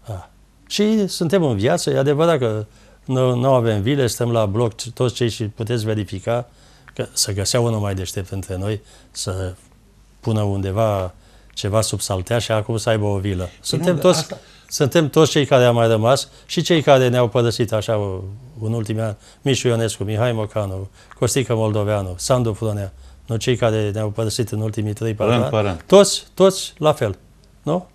Da. Și suntem în viață. E adevărat că nu, nu avem vile, stăm la bloc toți cei și puteți verifica că să găsea unul mai deștept între noi să pună undeva ceva sub saltea și acum să aibă o vilă. Suntem toți... Asta, suntem toți cei care am mai rămas și cei care ne-au părăsit așa în ultimii ani, Mișu Ionescu, Mihai Mocanu, Costică Moldoveanu, Sandu Frunea, nu cei care ne-au părăsit în ultimii trei 4 ani, toți, toți la fel, nu?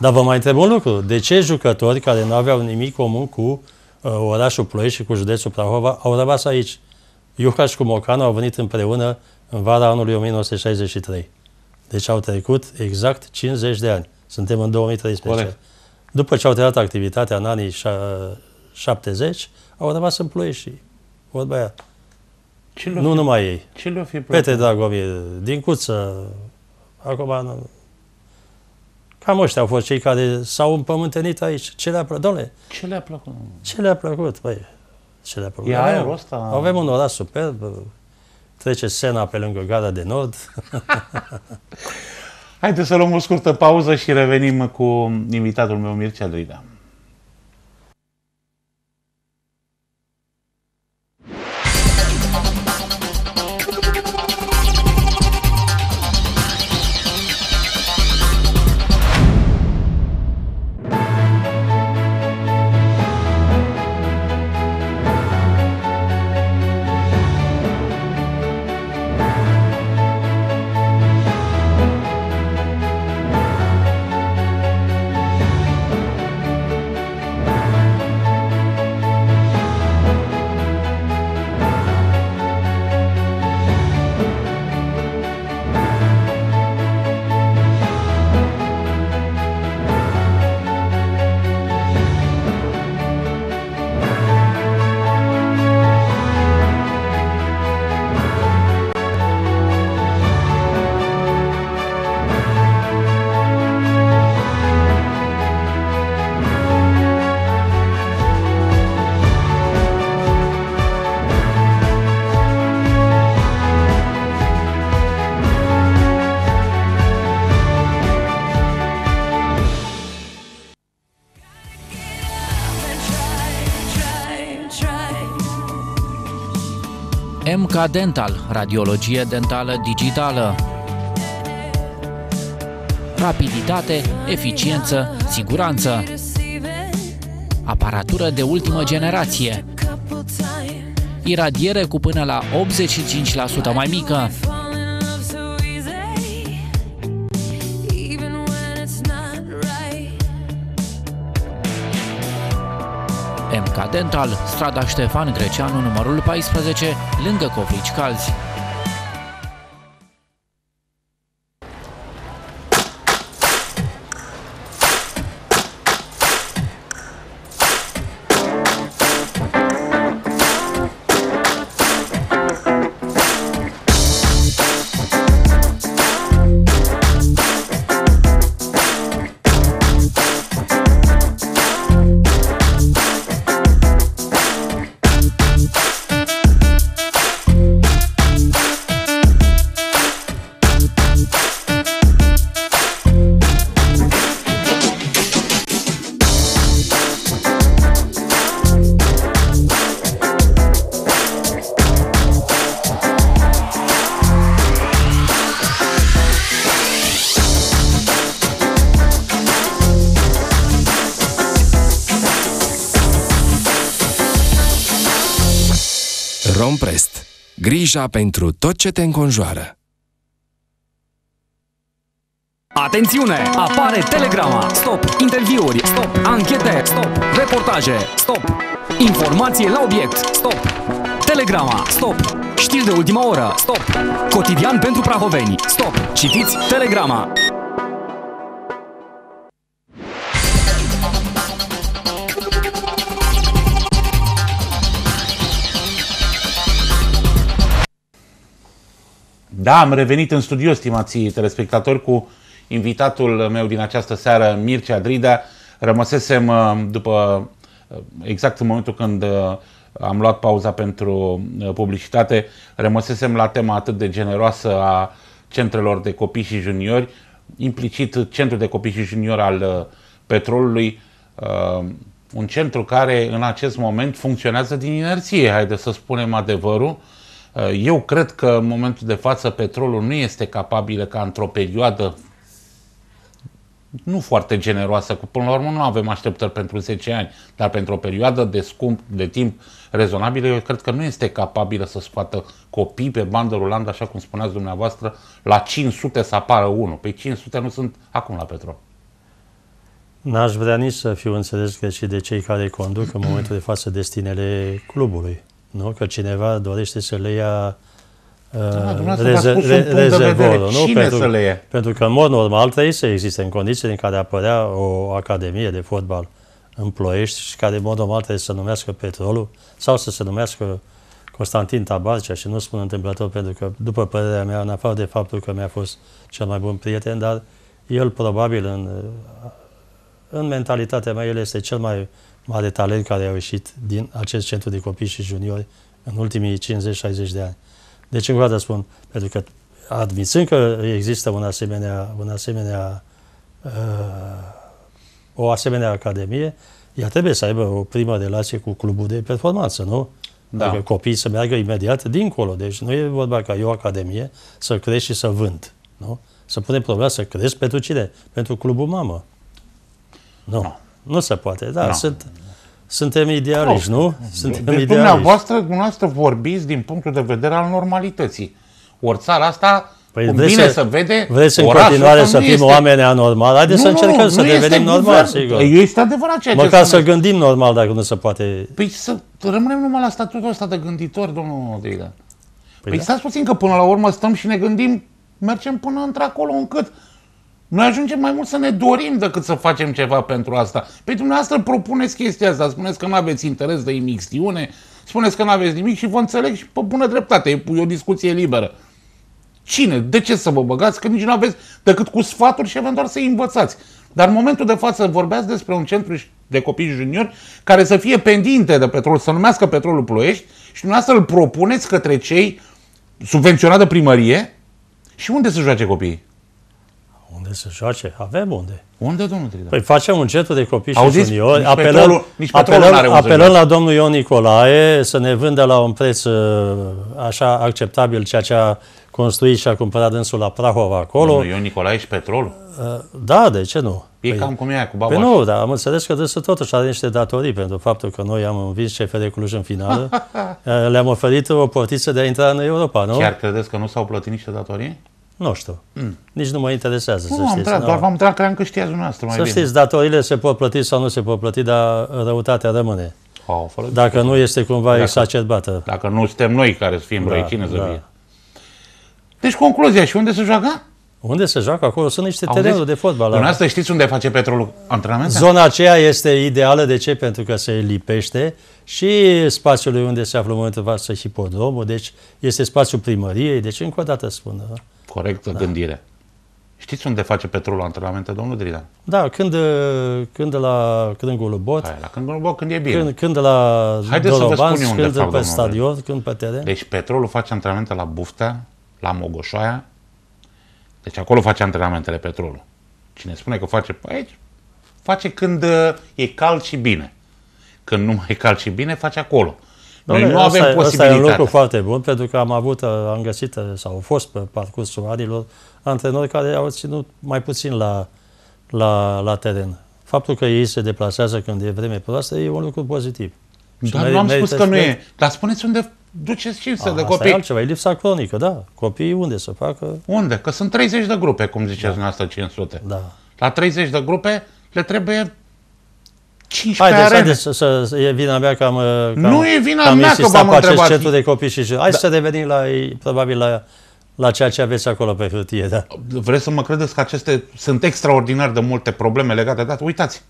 Dar vă mai întreb un lucru, de ce jucători care nu aveau nimic comun cu uh, orașul Ploiești și cu județul Prahova au rămas aici? Iuca cu Mocanu au venit împreună în vara anului 1963. Deci au trecut exact 50 de ani. Suntem în 2013. Corect. După ce au terminat activitatea în anii 70, au rămas în și Vorba aia. Ce nu fi, numai ei. Ce le fi plăcut? Pete Dragomir, din cuță, acum... Cam ăștia au fost cei care s-au împământenit aici. Ce le-a plăcut? Dom'le, ce le-a plăcut? Ce le-a plăcut? Băi, ce le-a plăcut? E aerul ăsta... Avem un oraș superb, trece Sena pe lângă gara de nord. Haideți să luăm o scurtă pauză și revenim cu invitatul meu, Mircea Drida. Clinica Dental, radiologie dentală digitală. Rapiditate, eficiență, siguranță. Aparatură de ultimă generație. Iradiere cu până la 85% mai mică. Clinica Dental, strada Ștefan Greceanu numărul 14, lângă Covrici Calzi. Comprest. Grija pentru tot ce te înconjoară. Atențiune! Apare telegrama! Stop! Interviuri! Stop! Anchete! Stop! Reportaje! Stop! Informație la obiect! Stop! Telegrama! Stop! Știri de ultima oră! Stop! Cotidian pentru prahoveni! Stop! Citiți Telegrama! Da, am revenit în studio, stimații telespectatori, cu invitatul meu din această seară, Mircea Drida. Rămăsesem uh, după uh, exact în momentul când uh, am luat pauza pentru publicitate, rămăsesem la tema atât de generoasă a centrelor de copii și juniori, implicit centrul de copii și juniori al petrolului, un centru care în acest moment funcționează din inerție, haide să spunem adevărul, Eh, eu cred că în momentul de față petrolul nu este capabil ca într-o perioadă nu foarte generoasă, că până la urmă nu avem așteptări pentru 10 ani, dar pentru o perioadă de scump, de timp rezonabil, eu cred că nu este capabilă să scoată copii pe bandă rulantă, așa cum spuneați dumneavoastră, la 500 să apară unul. pe păi 500 nu sunt acum la petrol. N-aș vrea nici să fiu înțeles greșit de cei care conduc în momentul de față destinele clubului nu? că cineva dorește să le ia uh, rezervorul. Cine pentru, să le ia? pentru că, în mod normal, trebuie să existe în condiții în care apărea o academie de fotbal în Ploiești și care, în mod normal, trebuie să se numească Petrolul sau să se numească Constantin Tabarcea și nu spun întâmplător pentru că, după părerea mea, în afară de faptul că mi-a fost cel mai bun prieten, dar el probabil în, în mentalitatea mea, el este cel mai de talent care au ieșit din acest centru de copii și juniori în ultimii 50-60 de ani. ce încă o să spun, pentru că admițând că există un asemenea, un asemenea, uh, o asemenea academie, ea trebuie să aibă o primă relație cu clubul de performanță, nu? Da. Adică copiii să meargă imediat dincolo. Deci nu e vorba ca eu, academie, să crești și să vând. Nu? Să punem problema să crești pentru cine? Pentru clubul mamă. Nu. Da. Nu se poate, da. No. Sunt, suntem idealiști, nu? Suntem de idealiști. Dumneavoastră, dumneavoastră vorbiți din punctul de vedere al normalității. Ori țara asta Păi cum vreți bine să, vede, vreți în continuare să fim este... oameni anormali, haideți să încercăm nu, să nu devenim normali, sigur. Păi este adevărat ceea Măcar ce să gândim normal, dacă nu se poate... Păi să rămânem numai la statutul ăsta de gânditor, domnul Odrilă. Păi, păi da? stați puțin că până la urmă stăm și ne gândim, mergem până într-acolo încât noi ajungem mai mult să ne dorim decât să facem ceva pentru asta. Păi dumneavoastră propuneți chestia asta, spuneți că nu aveți interes de imixtiune, spuneți că nu aveți nimic și vă înțeleg și pe bună dreptate, e o discuție liberă. Cine? De ce să vă băgați? Că nici nu aveți decât cu sfaturi și eventual să-i învățați. Dar în momentul de față vorbeați despre un centru de copii juniori care să fie pendinte de petrol, să numească petrolul ploiești și dumneavoastră îl propuneți către cei subvenționat de primărie și unde să joace copiii? unde să joace. Avem unde. Unde, domnul Tridar? Păi facem un centru de copii Auziți? și juniori. Nici apelăm, nici apelăm, apelăm la domnul Ion Nicolae să ne vândă la un preț uh, așa acceptabil ceea ce a construit și a cumpărat dânsul la Prahova acolo. Domnul Ion Nicolae și petrolul? Uh, da, de ce nu? E păi, cam cum e cu Păi nu, dar am înțeles că dânsul totuși are niște datorii pentru faptul că noi am învins CFR Cluj în finală. Uh, le-am oferit o portiță de a intra în Europa, nu? Chiar credeți că nu s-au plătit niște datorii? Nu știu. Mm. Nici nu mă interesează nu, să știți. nu. doar v-am întrebat, cream că știați dumneavoastră mai să bine. știți, datorile se pot plăti sau nu se pot plăti, dar răutatea rămâne. Oh, fără dacă nu este cumva dacă, exacerbată. Dacă nu suntem noi care să fim da, răi, cine să da. fie? Deci concluzia, și unde se joacă? Unde se joacă? Acolo sunt niște terenuri de fotbal. Da. Dumneavoastră știți unde face petrolul antrenament? Zona aceea este ideală. De ce? Pentru că se lipește și spațiului unde se află în momentul față hipodromul. Deci este spațiul primăriei. Deci încă o dată spun. Da? Corectă da. gândire. Știți unde face petrolul antrenamente, domnul Drida? Da, când, când de la Crângul Bot. Hai, la Crângul Bot, când e bine. Când, când de la Haideți Dolobans, să vă spun unde când fac, pe stadion, când pe teren. Deci petrolul face antrenamente la Buftea, la Mogoșoaia. Deci acolo face antrenamentele petrolul. Cine spune că face pe păi aici, face când uh, e cald și bine. Când nu mai e cald și bine, face acolo. Noi nu asta, avem posibilitatea. Asta e un lucru foarte bun, pentru că am avut, am găsit, sau au fost pe parcursul anilor, antrenori care au ținut mai puțin la, la, la teren. Faptul că ei se deplasează când e vreme proastă e un lucru pozitiv. Dar nu am spus că nu e. Dar spuneți unde duceți 500 A, de copii. Asta e altceva, e lipsa cronică, da. Copiii unde să facă? Unde? Că sunt 30 de grupe, cum ziceți da. noastră, 500. Da. La 30 de grupe le trebuie 15 deci, Haideți, arene. haideți să, să, e vina mea că am, nu e vina am mea că v-am cu acest centru de copii și Hai da. să revenim la, probabil la, la ceea ce aveți acolo pe hârtie. Da. Vreți să mă credeți că aceste sunt extraordinar de multe probleme legate de da, Uitați!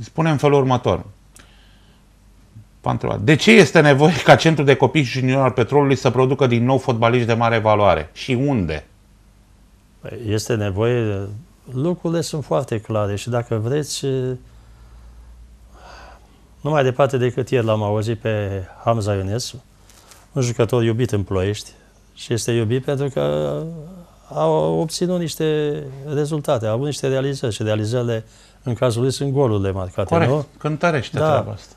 Spune în felul următor. de ce este nevoie ca centru de copii și junior al petrolului să producă din nou fotbaliști de mare valoare? Și unde? Păi, este nevoie lucrurile sunt foarte clare și dacă vreți, eh, nu mai departe decât ieri l-am auzit pe Hamza Ionescu, un jucător iubit în ploiești și este iubit pentru că a obținut niște rezultate, a avut niște realizări și realizările în cazul lui sunt golurile marcate, Corect, nu? cântărește da. treaba asta.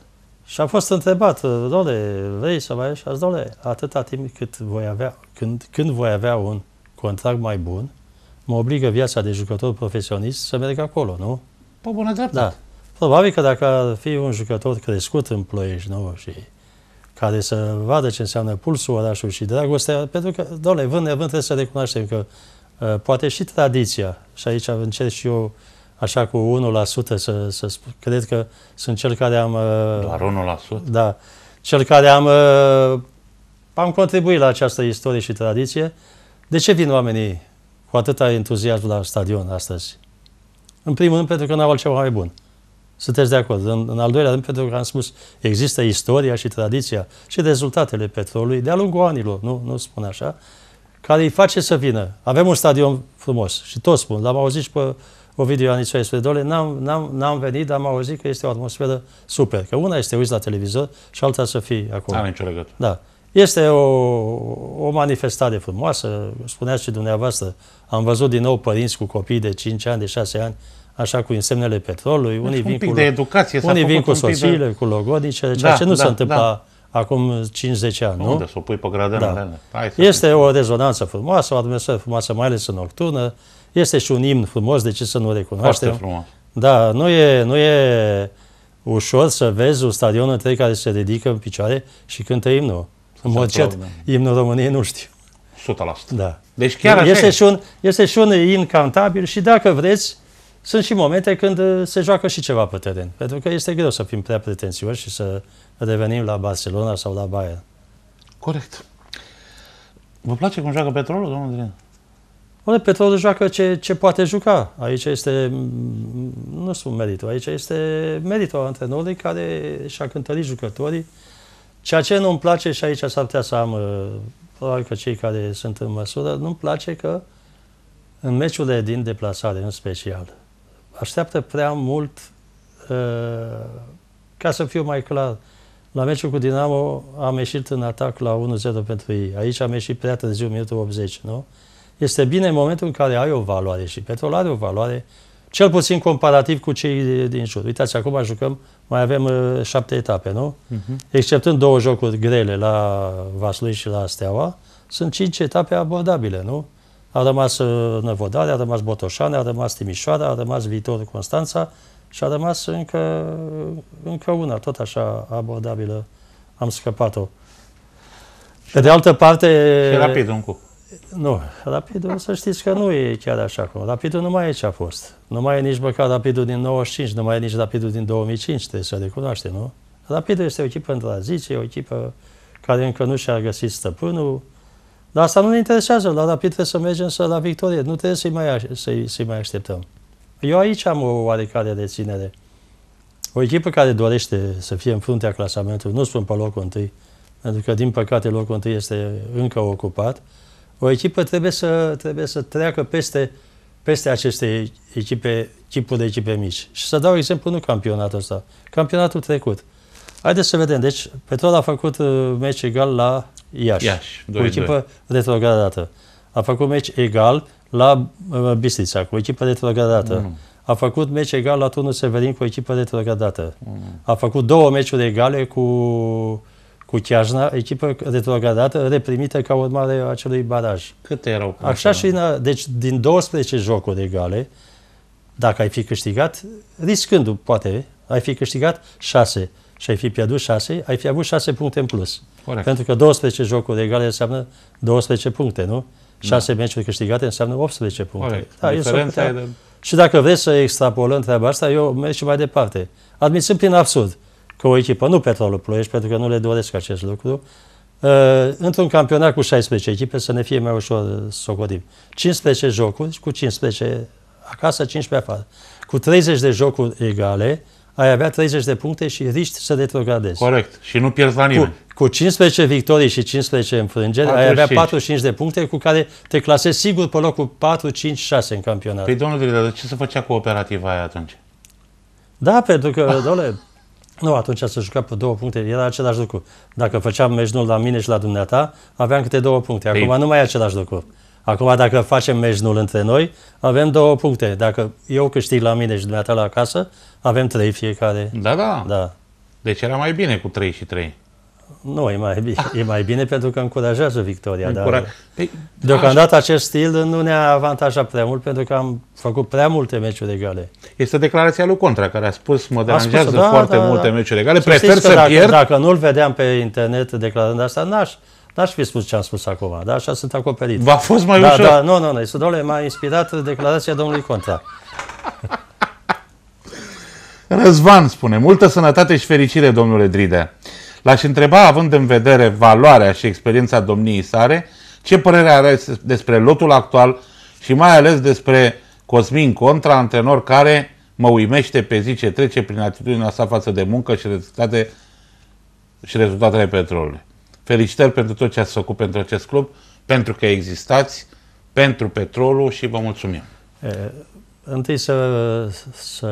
Și a fost întrebat, dole, eh, vrei să mai ieși? Dole, atâta timp cât voi avea, când, când voi avea un contract mai bun, mă obligă viața de jucător profesionist să merg acolo, nu? Pe bună dreptate. Da. Probabil că dacă ar fi un jucător crescut în Ploiești, nu? Și care să vadă ce înseamnă pulsul orașului și dragostea, pentru că, doamne, vând nevând trebuie să recunoaștem că uh, poate și tradiția, și aici încerc și eu așa cu 1% să, să spun, cred că sunt cel care am... Uh, Doar 1%? Da, cel care am, uh, am contribuit la această istorie și tradiție. De ce vin oamenii cu atâta entuziasm la stadion astăzi? În primul rând pentru că n-au altceva mai bun. Sunteți de acord. În, în al doilea rând pentru că am spus, există istoria și tradiția și rezultatele petrolului de-a lungul anilor, nu, nu spun așa, care îi face să vină. Avem un stadion frumos și toți spun, l-am auzit și pe video Anițoaie spre Dole, n-am, n-am, n-am venit, dar am auzit că este o atmosferă super. Că una este uiți la televizor și alta să fii acolo. Am nicio legătură. Da. Este o, o manifestare frumoasă, spuneați și dumneavoastră, am văzut din nou părinți cu copii de 5 ani, de 6 ani, așa cu însemnele petrolului, deci unii un vin pic cu, de educație unii vin cu soțiile, de... cu logodice, ceea da, ce nu da, se întâmpla da acum 50 ani, nu? Unde să o pui pe gradele, da. Hai Este o rezonanță frumoasă, o atmosferă frumoasă, mai ales în nocturnă. Este și un imn frumos, de ce să nu recunoaștem? Foarte frumos. Da, nu e, nu e ușor să vezi un stadion întreg care se ridică în picioare și cântă imnul. În mod cet, imnul României nu știu. 100%. Da. Deci chiar așa este e. și, un, este și un incantabil și dacă vreți, sunt și momente când uh, se joacă și ceva pe teren. Pentru că este greu să fim prea pretențioși și să revenim la Barcelona sau la Bayern. Corect. Vă place cum joacă petrolul, domnul Adrian? Ole, petrolul joacă ce, ce poate juca. Aici este, mm, nu spun meritul, aici este meritul antrenorului care și-a cântărit jucătorii Ceea ce nu-mi place, și aici s-ar putea să am, uh, probabil că cei care sunt în măsură, nu-mi place că în meciurile din deplasare, în special, așteaptă prea mult, uh, ca să fiu mai clar, la meciul cu Dinamo am ieșit în atac la 1-0 pentru ei. Aici am ieșit prea târziu, minutul 80, nu? Este bine în momentul în care ai o valoare și Petrol are o valoare cel puțin comparativ cu cei din jur. Uitați, acum jucăm, mai avem uh, șapte etape, nu? Uh-huh. Exceptând două jocuri grele la Vaslui și la Steaua, sunt cinci etape abordabile, nu? A rămas uh, Năvodare, a rămas Botoșane, a rămas Timișoara, a rămas Viitor Constanța și a rămas încă, încă una, tot așa abordabilă. Am scăpat-o. Pe de altă parte... Și rapid un cup. Nu, Rapidul să știți că nu e chiar așa cum. Rapidul nu mai e ce a fost. Nu mai e nici măcar Rapidul din 95, nu mai e nici Rapidul din 2005, trebuie să recunoaște, nu? Rapidul este o echipă în tranziție, o echipă care încă nu și-a găsit stăpânul, dar asta nu ne interesează. La Rapid trebuie să mergem să la victorie. Nu trebuie să-i mai, să să mai așteptăm. Eu aici am o oarecare reținere. O echipă care dorește să fie în fruntea clasamentului, nu spun pe locul întâi, pentru că, din păcate, locul întâi este încă ocupat, o echipă trebuie să, trebuie să treacă peste, peste aceste echipe, tipuri de echipe mici. Și să dau exemplu nu campionatul ăsta, campionatul trecut. Haideți să vedem. Deci, Petrol a făcut uh, meci egal la Iași, Iași 2-2. cu echipă retrogradată. A făcut meci egal la uh, Bistrița, cu echipă retrogradată. Mm. A făcut meci egal la Turnul Severin cu echipă retrogradată. Mm. A făcut două meciuri egale cu cu Chiajna, echipă retrogradată, reprimită ca urmare a acelui baraj. Cât erau? Așa și în, deci din 12 jocuri egale, dacă ai fi câștigat, riscându poate, ai fi câștigat 6 și ai fi pierdut 6, ai fi avut 6 puncte în plus. Corect. Pentru că 12 jocuri egale înseamnă 12 puncte, nu? 6 da. meciuri câștigate înseamnă 18 puncte. Da, Diferența e de... Și dacă vreți să extrapolăm treaba asta, eu merg și mai departe. Admițând prin absurd, cu o echipă, nu Petrolul Ploiești, pentru că nu le doresc acest lucru, uh, într-un campionat cu 16 echipe, să ne fie mai ușor să o 15 jocuri cu 15 acasă, 15 afară. Cu 30 de jocuri egale, ai avea 30 de puncte și riști să retrogradezi. Corect. Și nu pierzi la nimeni. Cu, cu 15 victorii și 15 înfrângeri, 45. ai avea 45 de puncte cu care te clasezi sigur pe locul 4, 5, 6 în campionat. Păi, domnul Vrida, de ce se făcea cooperativa aia atunci? Da, pentru că, domnule, nu, atunci se juca pe două puncte. Era același lucru. Dacă făceam meșnul la mine și la dumneata, aveam câte două puncte. Acum Ei. nu mai e același lucru. Acum, dacă facem meșnul între noi, avem două puncte. Dacă eu câștig la mine și dumneata la casă, avem trei fiecare. Da, da. da. Deci era mai bine cu trei și trei. Nu, e mai, bine, e mai bine pentru că încurajează victoria. Încura... Dar păi, deocamdată așa. acest stil nu ne-a avantajat prea mult pentru că am făcut prea multe meciuri egale. Este declarația lui Contra care a spus mă deranjează da, foarte da, multe da. meciuri egale, să prefer să dacă, pierd. Dacă nu-l vedeam pe internet declarând asta, n-aș, n-aș fi spus ce am spus acum, dar așa sunt acoperit. V-a fost mai da, ușor? Da, nu, nu, nu, Isudole m-a inspirat declarația domnului Contra. Răzvan spune, multă sănătate și fericire, domnule Dridea. L-aș întreba, având în vedere valoarea și experiența domniei sare, ce părere are despre lotul actual și mai ales despre Cosmin Contra, antrenor care mă uimește pe zi ce trece prin atitudinea sa față de muncă și rezultate și rezultatele petrolului. Felicitări pentru tot ce ați făcut pentru acest club, pentru că existați, pentru petrolul și vă mulțumim. E Întâi să, să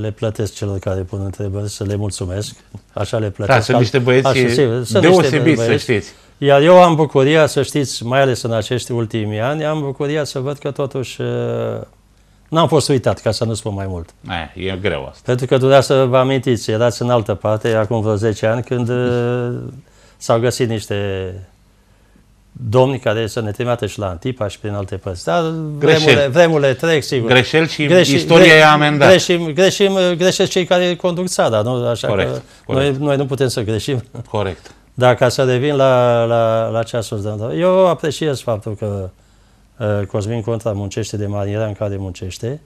le plătesc celor care pun întrebări, să le mulțumesc. Așa le plătesc. Da, sunt niște băieți așa, sigur, sunt deosebit, niște băieți. să știți. Iar eu am bucuria, să știți, mai ales în acești ultimii ani, am bucuria să văd că totuși uh, n-am fost uitat, ca să nu spun mai mult. E, eh, e greu asta. Pentru că dumneavoastră vă amintiți, erați în altă parte, acum vreo 10 ani, când uh, s-au găsit niște domni care să ne trimite și la Antipa și prin alte părți. Dar vremurile, vremurile trec, sigur. Greșel și greși, istoria gre, e amendată. Greșim, greșim, greșesc cei care conduc țara, nu? Așa corect, că corect. Noi, noi nu putem să greșim. Corect. Dar ca să revin la, la, la a spus eu apreciez faptul că uh, Cosmin Contra muncește de maniera în care muncește,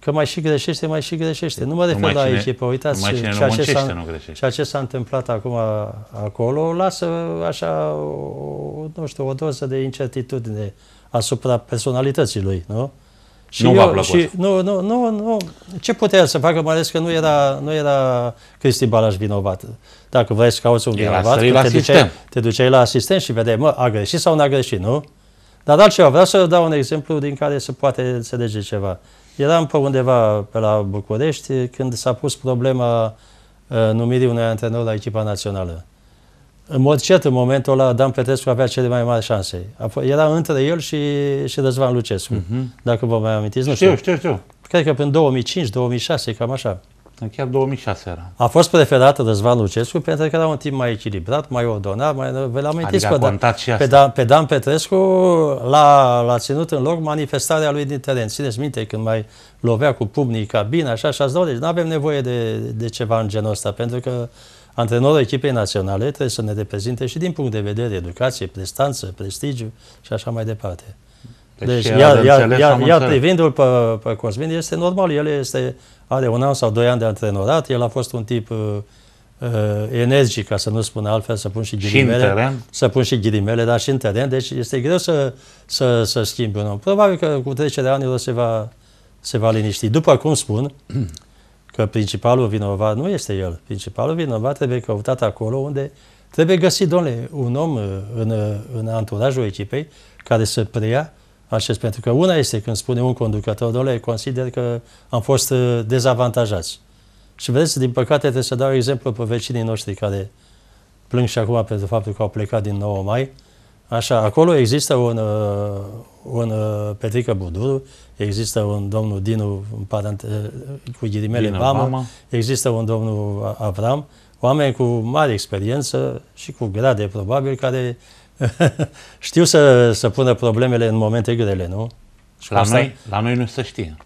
Că mai și greșește, mai și greșește. Nu mă refer la echipă, păi uitați ce, și, ce s-a, ce s-a întâmplat acum acolo, lasă așa, o, nu știu, o doză de incertitudine asupra personalității lui, nu? Și nu eu, Și, nu, nu, nu, nu. Ce putea să facă, mai ales că nu era, nu era Cristi Balaș vinovat. Dacă vrei să cauți un vinovat, te, asistent. duceai, te duceai la asistent și vedeai, mă, a greșit sau nu a greșit, nu? Dar altceva, vreau să dau un exemplu din care se poate înțelege ceva. Eram pe undeva pe la București când s-a pus problema uh, numirii unui antrenor la echipa națională. În mod cert, în momentul ăla, Dan Petrescu avea cele mai mari șanse. Era între el și, și Răzvan Lucescu, uh-huh. dacă vă mai amintiți. Nu știu, știu, știu. știu. Cred că până 2005-2006, cam așa. Chiar 2006 era. A fost preferată Răzvan Lucescu pentru că era un timp mai echilibrat, mai ordonat, mai... Vă amintiți adică pe, Dan, Pe, Dan, pe Dan Petrescu l-a, l-a ținut în loc manifestarea lui din teren. Țineți minte când mai lovea cu pumnii cabina, așa, și ați deci nu avem nevoie de, de ceva în genul ăsta, pentru că antrenorul echipei naționale trebuie să ne reprezinte și din punct de vedere educație, prestanță, prestigiu și așa mai departe. Deci, deci iar, iar, iar, iar privindu-l pe, pe Cosmin, este normal, el este are un an sau doi ani de antrenorat, el a fost un tip uh, uh, energic, ca să nu spun altfel, să pun și ghirimele, Și în teren. Să pun și ghirimele, dar și în teren. Deci este greu să, să, să schimbi un om. Probabil că cu trecerea anilor se va, se va liniști. După cum spun, că principalul vinovat nu este el. Principalul vinovat trebuie căutat acolo unde trebuie găsit, domnule, un om uh, în, uh, în anturajul echipei care să preia acest. Pentru că una este când spune un conducător, domnule, consider că am fost uh, dezavantajați. Și vedeți, din păcate trebuie să dau exemplu pe vecinii noștri care plâng și acum pentru faptul că au plecat din 9 mai. Așa, acolo există un, uh, un uh, Petrică Buduru, există un domnul Dinu în parante, cu ghirimele Bama, Bama, există un domnul Avram, oameni cu mare experiență și cu grade probabil, care Știu să, să pună problemele în momente grele, nu? Și la, asta... noi, la noi nu se știe.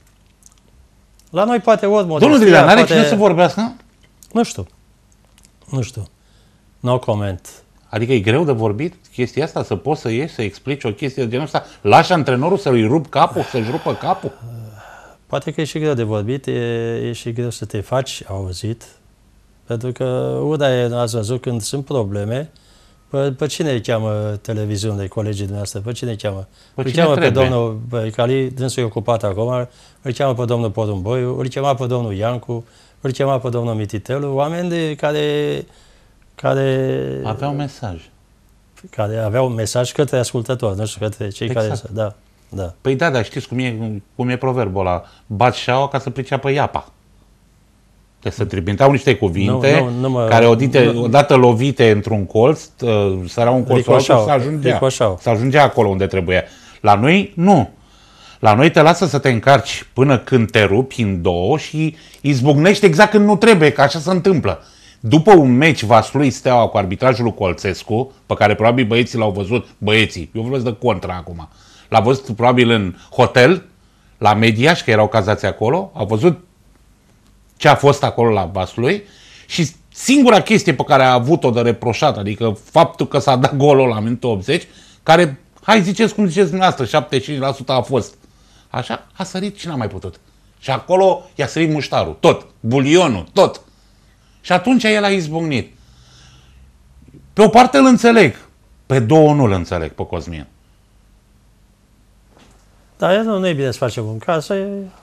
La noi poate ori modestia, Domnul Drigan, are poate... cine să vorbească? Nu știu. Nu știu. No comment. Adică e greu de vorbit chestia asta, să poți să ieși, să explici o chestie de genul ăsta? Lași antrenorul să-i rup capul, să-și rupă capul? Poate că e și greu de vorbit, e, e și greu să te faci auzit, pentru că una e, ați văzut, când sunt probleme, pe, pe cine îi cheamă televiziune, colegii dumneavoastră? Pe cine îi cheamă? Pe cine cheamă trebuie? pe domnul Cali, dânsul e ocupat acum, îl cheamă pe domnul Podumboiu, îl cheamă pe domnul Iancu, îl cheamă pe domnul Mititelu, oameni de, care, care... Aveau mesaj. Care aveau mesaj către ascultători, nu știu, către cei exact. care... Da, da. Păi da, dar știți cum e, cum e proverbul ăla? Bați șaua ca să priceapă iapa se trimiteau niște cuvinte nu, nu, nu mă, care odite, nu, odată lovite într-un colț, ă, sărau un colț și ajungea, să ajungea acolo unde trebuie La noi, nu. La noi te lasă să te încarci până când te rupi în două și izbucnești exact când nu trebuie, că așa se întâmplă. După un meci Vaslui Steaua cu arbitrajul Colțescu, pe care probabil băieții l-au văzut, băieții, eu vorbesc de contra acum, l-a văzut probabil în hotel, la Mediaș, că erau cazați acolo, au văzut ce a fost acolo la Vaslui și singura chestie pe care a avut-o de reproșat, adică faptul că s-a dat golul la minutul 80, care, hai ziceți cum ziceți dumneavoastră, 75% a fost. Așa a sărit și n-a mai putut. Și acolo i-a sărit muștarul, tot, bulionul, tot. Și atunci el a izbucnit. Pe o parte îl înțeleg, pe două nu îl înțeleg pe Cosmin. Dar nu, nu e bine să facem în casă.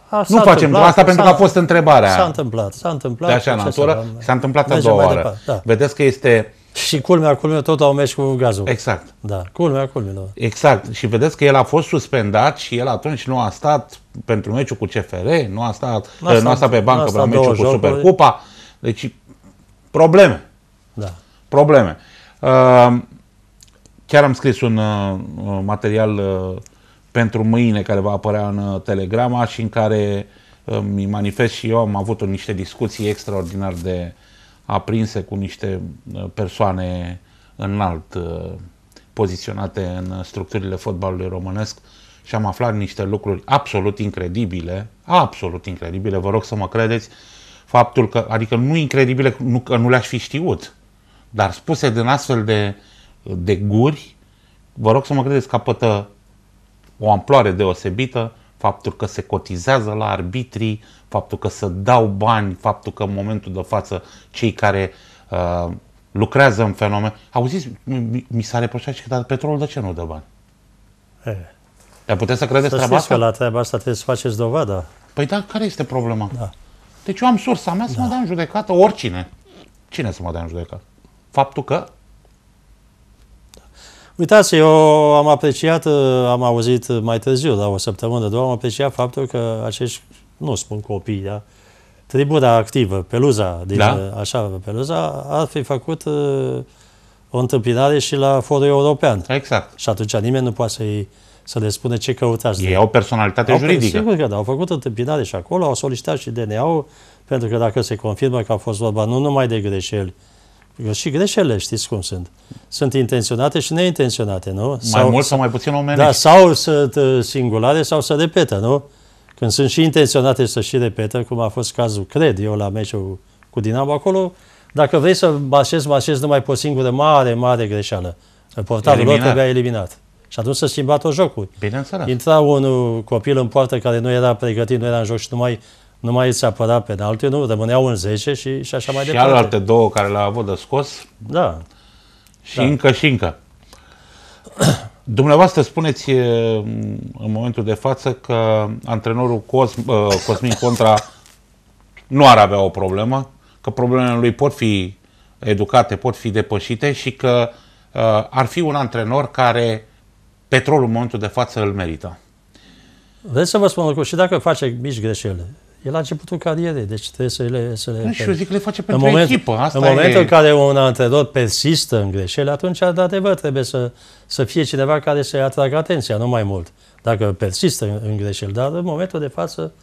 A, nu facem întâmplat, asta pentru că a fost întrebarea. S-a întâmplat, s-a întâmplat. De așa natură, s-a întâmplat a doua oară. da. Vedeți că este... Și culmea, culmea, tot au mers cu gazul. Exact. Da, culmea, culmea. Da. Exact. Și vedeți că el a fost suspendat și el atunci nu a stat pentru meciul cu CFR, nu a stat, a stat, nu a eh, stat pe bancă pentru meciul cu Supercupa. Da. Deci, probleme. Da. Probleme. Uh, chiar am scris un uh, material uh, pentru mâine care va apărea în uh, Telegrama și în care uh, mi manifest și eu, am avut niște discuții extraordinar de aprinse cu niște uh, persoane înalt poziționate în structurile fotbalului românesc și am aflat niște lucruri absolut incredibile, absolut incredibile, vă rog să mă credeți, faptul că, adică nu incredibile nu, că nu le-aș fi știut, dar spuse din astfel de, de guri, vă rog să mă credeți, capătă o amploare deosebită, faptul că se cotizează la arbitrii, faptul că se dau bani, faptul că în momentul de față cei care uh, lucrează în fenomen... Auziți, mi, s-a reproșat și că dar petrolul de ce nu dă bani? E. Eh. puteți să credeți să treaba asta? că la treaba asta trebuie să faceți dovada. Păi da, care este problema? Da. Deci eu am sursa mea să da. mă dea în judecată oricine. Cine să mă dea în judecată? Faptul că Uitați, eu am apreciat, uh, am auzit mai târziu, la da, o săptămână, două, am apreciat faptul că acești, nu spun copii, da? tribuna activă, Peluza, din, da? Uh, așa, Peluza, ar fi făcut uh, o întâmpinare și la forul european. Exact. Și atunci nimeni nu poate să-i să le spune ce căutați. Ei au personalitate au, juridică. Sigur că da, au făcut întâmpinare și acolo, au solicitat și DNA-ul, pentru că dacă se confirmă că a fost vorba nu numai de greșeli, uh, eu și greșele, știți cum sunt. Sunt intenționate și neintenționate, nu? Mai sau, mult sau mai puțin omenești. Da, sau sunt singulare sau se repetă, nu? Când sunt și intenționate să și repetă, cum a fost cazul, cred eu, la meciul cu Dinamo acolo, dacă vrei să marșezi, marșezi numai pe o singură mare, mare greșeală. Portarul lor trebuia eliminat. Și atunci s-a schimbat tot jocul. Bineînțeles. Intra un copil în poartă care nu era pregătit, nu era în joc și numai nu mai îți apăra penaltiul, nu, rămâneau în 10 și, și așa mai și departe. Și alte două care le au avut de scos. Da. Și da. încă și încă. Dumneavoastră spuneți în momentul de față că antrenorul Cosm, Cosmin Contra nu ar avea o problemă, că problemele lui pot fi educate, pot fi depășite și că ă, ar fi un antrenor care petrolul în momentul de față îl merită. Vreți să vă spun un lucru, și dacă face mici greșeli, E la începutul carierei, deci trebuie să le... Să le nu, da, și eu zic că le face pentru în moment, echipă. Asta în momentul e... în care un antrenor persistă în greșeli, atunci, de-adevăr, trebuie să, să fie cineva care să-i atragă atenția, nu mai mult, dacă persistă în, în greșeli. Dar în momentul de față,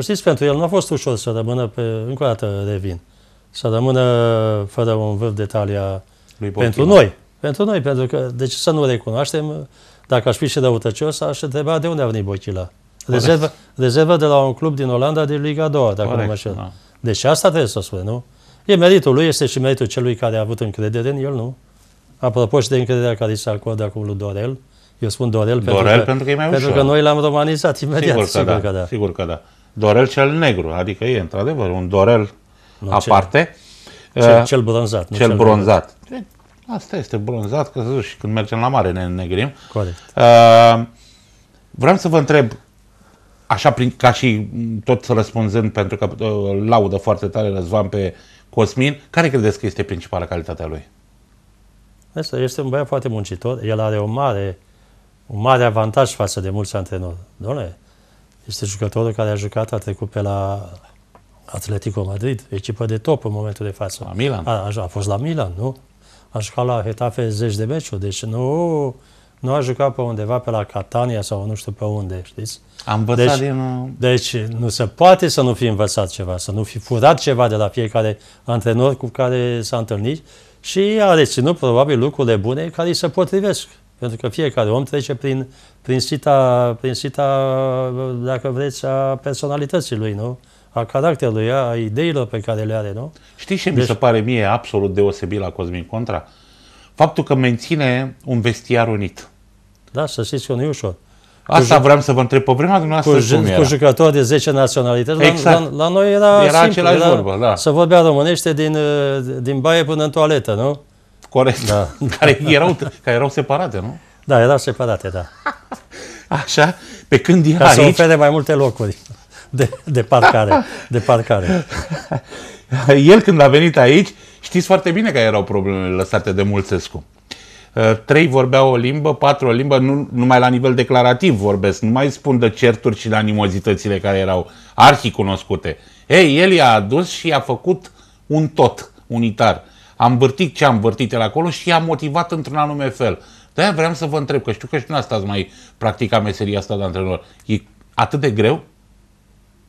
știți, pentru el nu a fost ușor să rămână, pe, încă o dată revin, să rămână fără un vârf de talia Lui pentru noi. Pentru noi, pentru că, deci să nu recunoaștem, dacă aș fi și răutăcios, aș întreba de unde a venit Bochila. Rezervă, rezervă de la un club din Olanda din Liga a doua, dacă Corect, nu mă știu. Da. Deci asta trebuie să spun, nu? E meritul lui, este și meritul celui care a avut încredere în el, nu? Apropo și de încrederea care s-a acordat acum lui Dorel, eu spun Dorel, Dorel pentru, că, pentru că e mai ușor. Pentru că noi l-am romanizat imediat, sigur că, sigur da, că da. Sigur că da. Dorel cel negru, adică e într-adevăr un Dorel nu, aparte. Cel, uh, cel, bronzat. Nu Cel, cel bronzat. Negru. Asta este bronzat, că și când mergem la mare ne negrim. Corect. Uh, vreau să vă întreb, așa prin, ca și tot răspunzând, pentru că uh, laudă foarte tare Răzvan pe Cosmin, care credeți că este principala calitatea lui? Asta este un băiat foarte muncitor, el are o mare, un mare avantaj față de mulți antrenori. Doamne, este jucătorul care a jucat, a trecut pe la Atletico Madrid, echipă de top în momentul de față. La Milan. A, a, a fost la Milan, nu? A jucat la Hetafe zeci de meciuri, deci nu nu a jucat pe undeva pe la Catania sau nu știu pe unde, știți? Am învățat deci, din... Deci nu se poate să nu fi învățat ceva, să nu fi furat ceva de la fiecare antrenor cu care s-a întâlnit și a reținut probabil lucrurile bune care îi se potrivesc. Pentru că fiecare om trece prin, prin, sita, prin sita, dacă vreți, a personalității lui, nu? A caracterului, a ideilor pe care le are, nu? Știi ce deci... mi se pare mie absolut deosebit la Cosmin Contra? faptul că menține un vestiar unit. Da, să știți că nu e ușor. Asta cu vreau să vă întreb. Pe vremea dumneavoastră cu, cum era? Cu jucători de 10 naționalități. Exact. La, la, exact. la noi era, era simplu. Același era vorbă, da. Să vorbea românește din, eh, din baie până în toaletă, nu? Corect. Da. Care, erau, care erau separate, nu? Da, erau separate, da. Așa? Pe când era Ca aici... să ofere mai multe locuri de, de parcare. De parcare. El când a venit aici, știți foarte bine că erau problemele lăsate de Mulțescu. Uh, trei vorbeau o limbă, patru o limbă, nu, numai la nivel declarativ vorbesc, nu mai spun de certuri și de animozitățile care erau cunoscute. Ei, el i-a adus și i-a făcut un tot unitar. Am vârtit ce am vârtit el acolo și i-a motivat într-un anume fel. De-aia vreau să vă întreb, că știu că și dumneavoastră ați mai practicat meseria asta de antrenor. E atât de greu?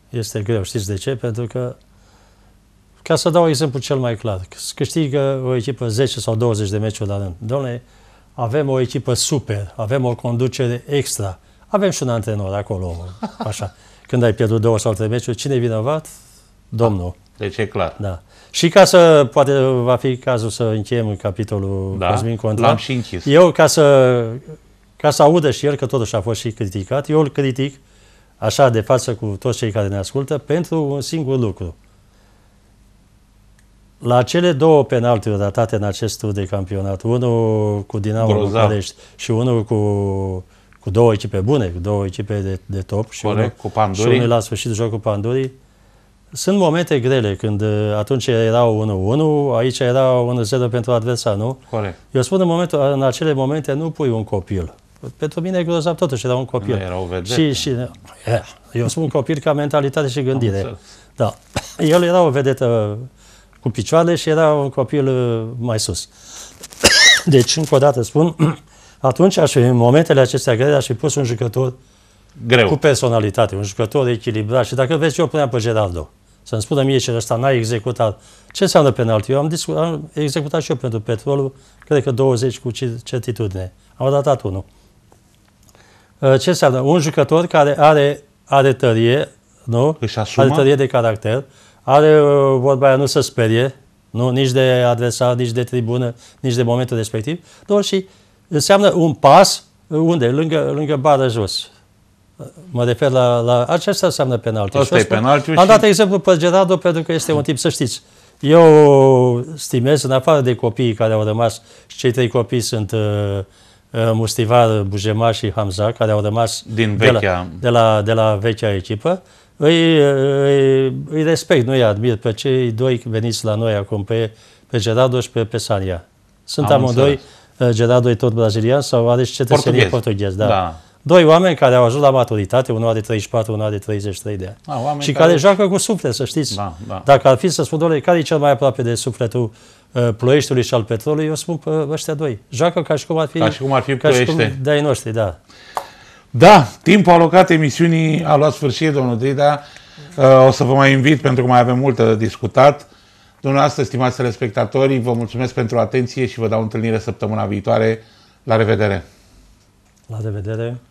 Este greu, știți de ce? Pentru că ca să dau exemplu cel mai clar, să câștigă o echipă 10 sau 20 de meciuri la rând. Doamne, avem o echipă super, avem o conducere extra, avem și un antrenor acolo, așa. Când ai pierdut două sau trei meciuri, cine e vinovat? Domnul. Ah, deci e clar. Da. Și ca să, poate va fi cazul să încheiem capitolul da, Cosmin Contra. l-am și închis. Eu, ca să, ca să audă și el, că totuși a fost și criticat, eu îl critic, așa de față cu toți cei care ne ascultă, pentru un singur lucru. La cele două penaltiuri datate în acest tur de campionat, unul cu Dinamo București și unul cu, cu două echipe bune, cu două echipe de, de top și, Corect, unul, cu și unul la sfârșit jocul Pandurii, sunt momente grele când uh, atunci erau 1-1, aici era 1-0 pentru adversar, nu? Corect. Eu spun în, momentul, în acele momente nu pui un copil. Pentru mine e grozav totuși, era un copil. era o vedetă. Și, și, eh, eu spun copil ca mentalitate și gândire. Da. El era o vedetă cu picioarele și era un copil uh, mai sus. Deci, încă o dată spun, atunci aș fi, în momentele acestea grele, aș fi pus un jucător Greu. cu personalitate, un jucător echilibrat. Și dacă vezi, eu puneam pe Gerardo. Să-mi spună mie ce ăsta n-a executat. Ce înseamnă penalti? Eu am, discutat, am executat și eu pentru petrolul, cred că 20 cu certitudine. Am ratat unul. Uh, ce înseamnă? Un jucător care are, are tărie, nu? Își asumă? Are tărie de caracter, are uh, vorba aia nu se sperie, nu? nici de adversar, nici de tribună, nici de momentul respectiv, doar și înseamnă un pas uh, unde? Lângă, lângă bară jos. Uh, mă refer la, la... Acesta înseamnă penalti. Asta e penalti. Am dat exemplu pe Gerardo pentru că este un tip, să știți. Eu stimez, în afară de copiii care au rămas, și cei trei copii sunt uh, uh, Mustivar, Bujema și Hamza, care au rămas Din vechea... de, la, de, la, de la vechea echipă, uh, îi, îi, îi respect, nu-i admir pe cei doi veniți la noi acum, pe, pe Gerardo și pe Pesania. Sunt Am amândoi, înțeles. Uh, Gerardo e tot brazilian sau are și cetățenie portughez. portughez da. da. Doi oameni care au ajuns la maturitate, unul are 34, unul are 33 de ani. Da, și care, care joacă cu suflet, să știți. Da, da. Dacă ar fi să spun, doamne, care e cel mai aproape de sufletul uh, ploieștiului și al petrolului, eu spun pe ăștia doi. Joacă ca și cum ar fi, ca și cum ar fi ca ploiește. și cum de ai noștri, da. Da, timpul alocat emisiunii a luat sfârșit, domnul Drida. Uh, o să vă mai invit pentru că mai avem multe de discutat. Dumneavoastră, stimați telespectatorii, vă mulțumesc pentru atenție și vă dau întâlnire săptămâna viitoare. La revedere! La revedere!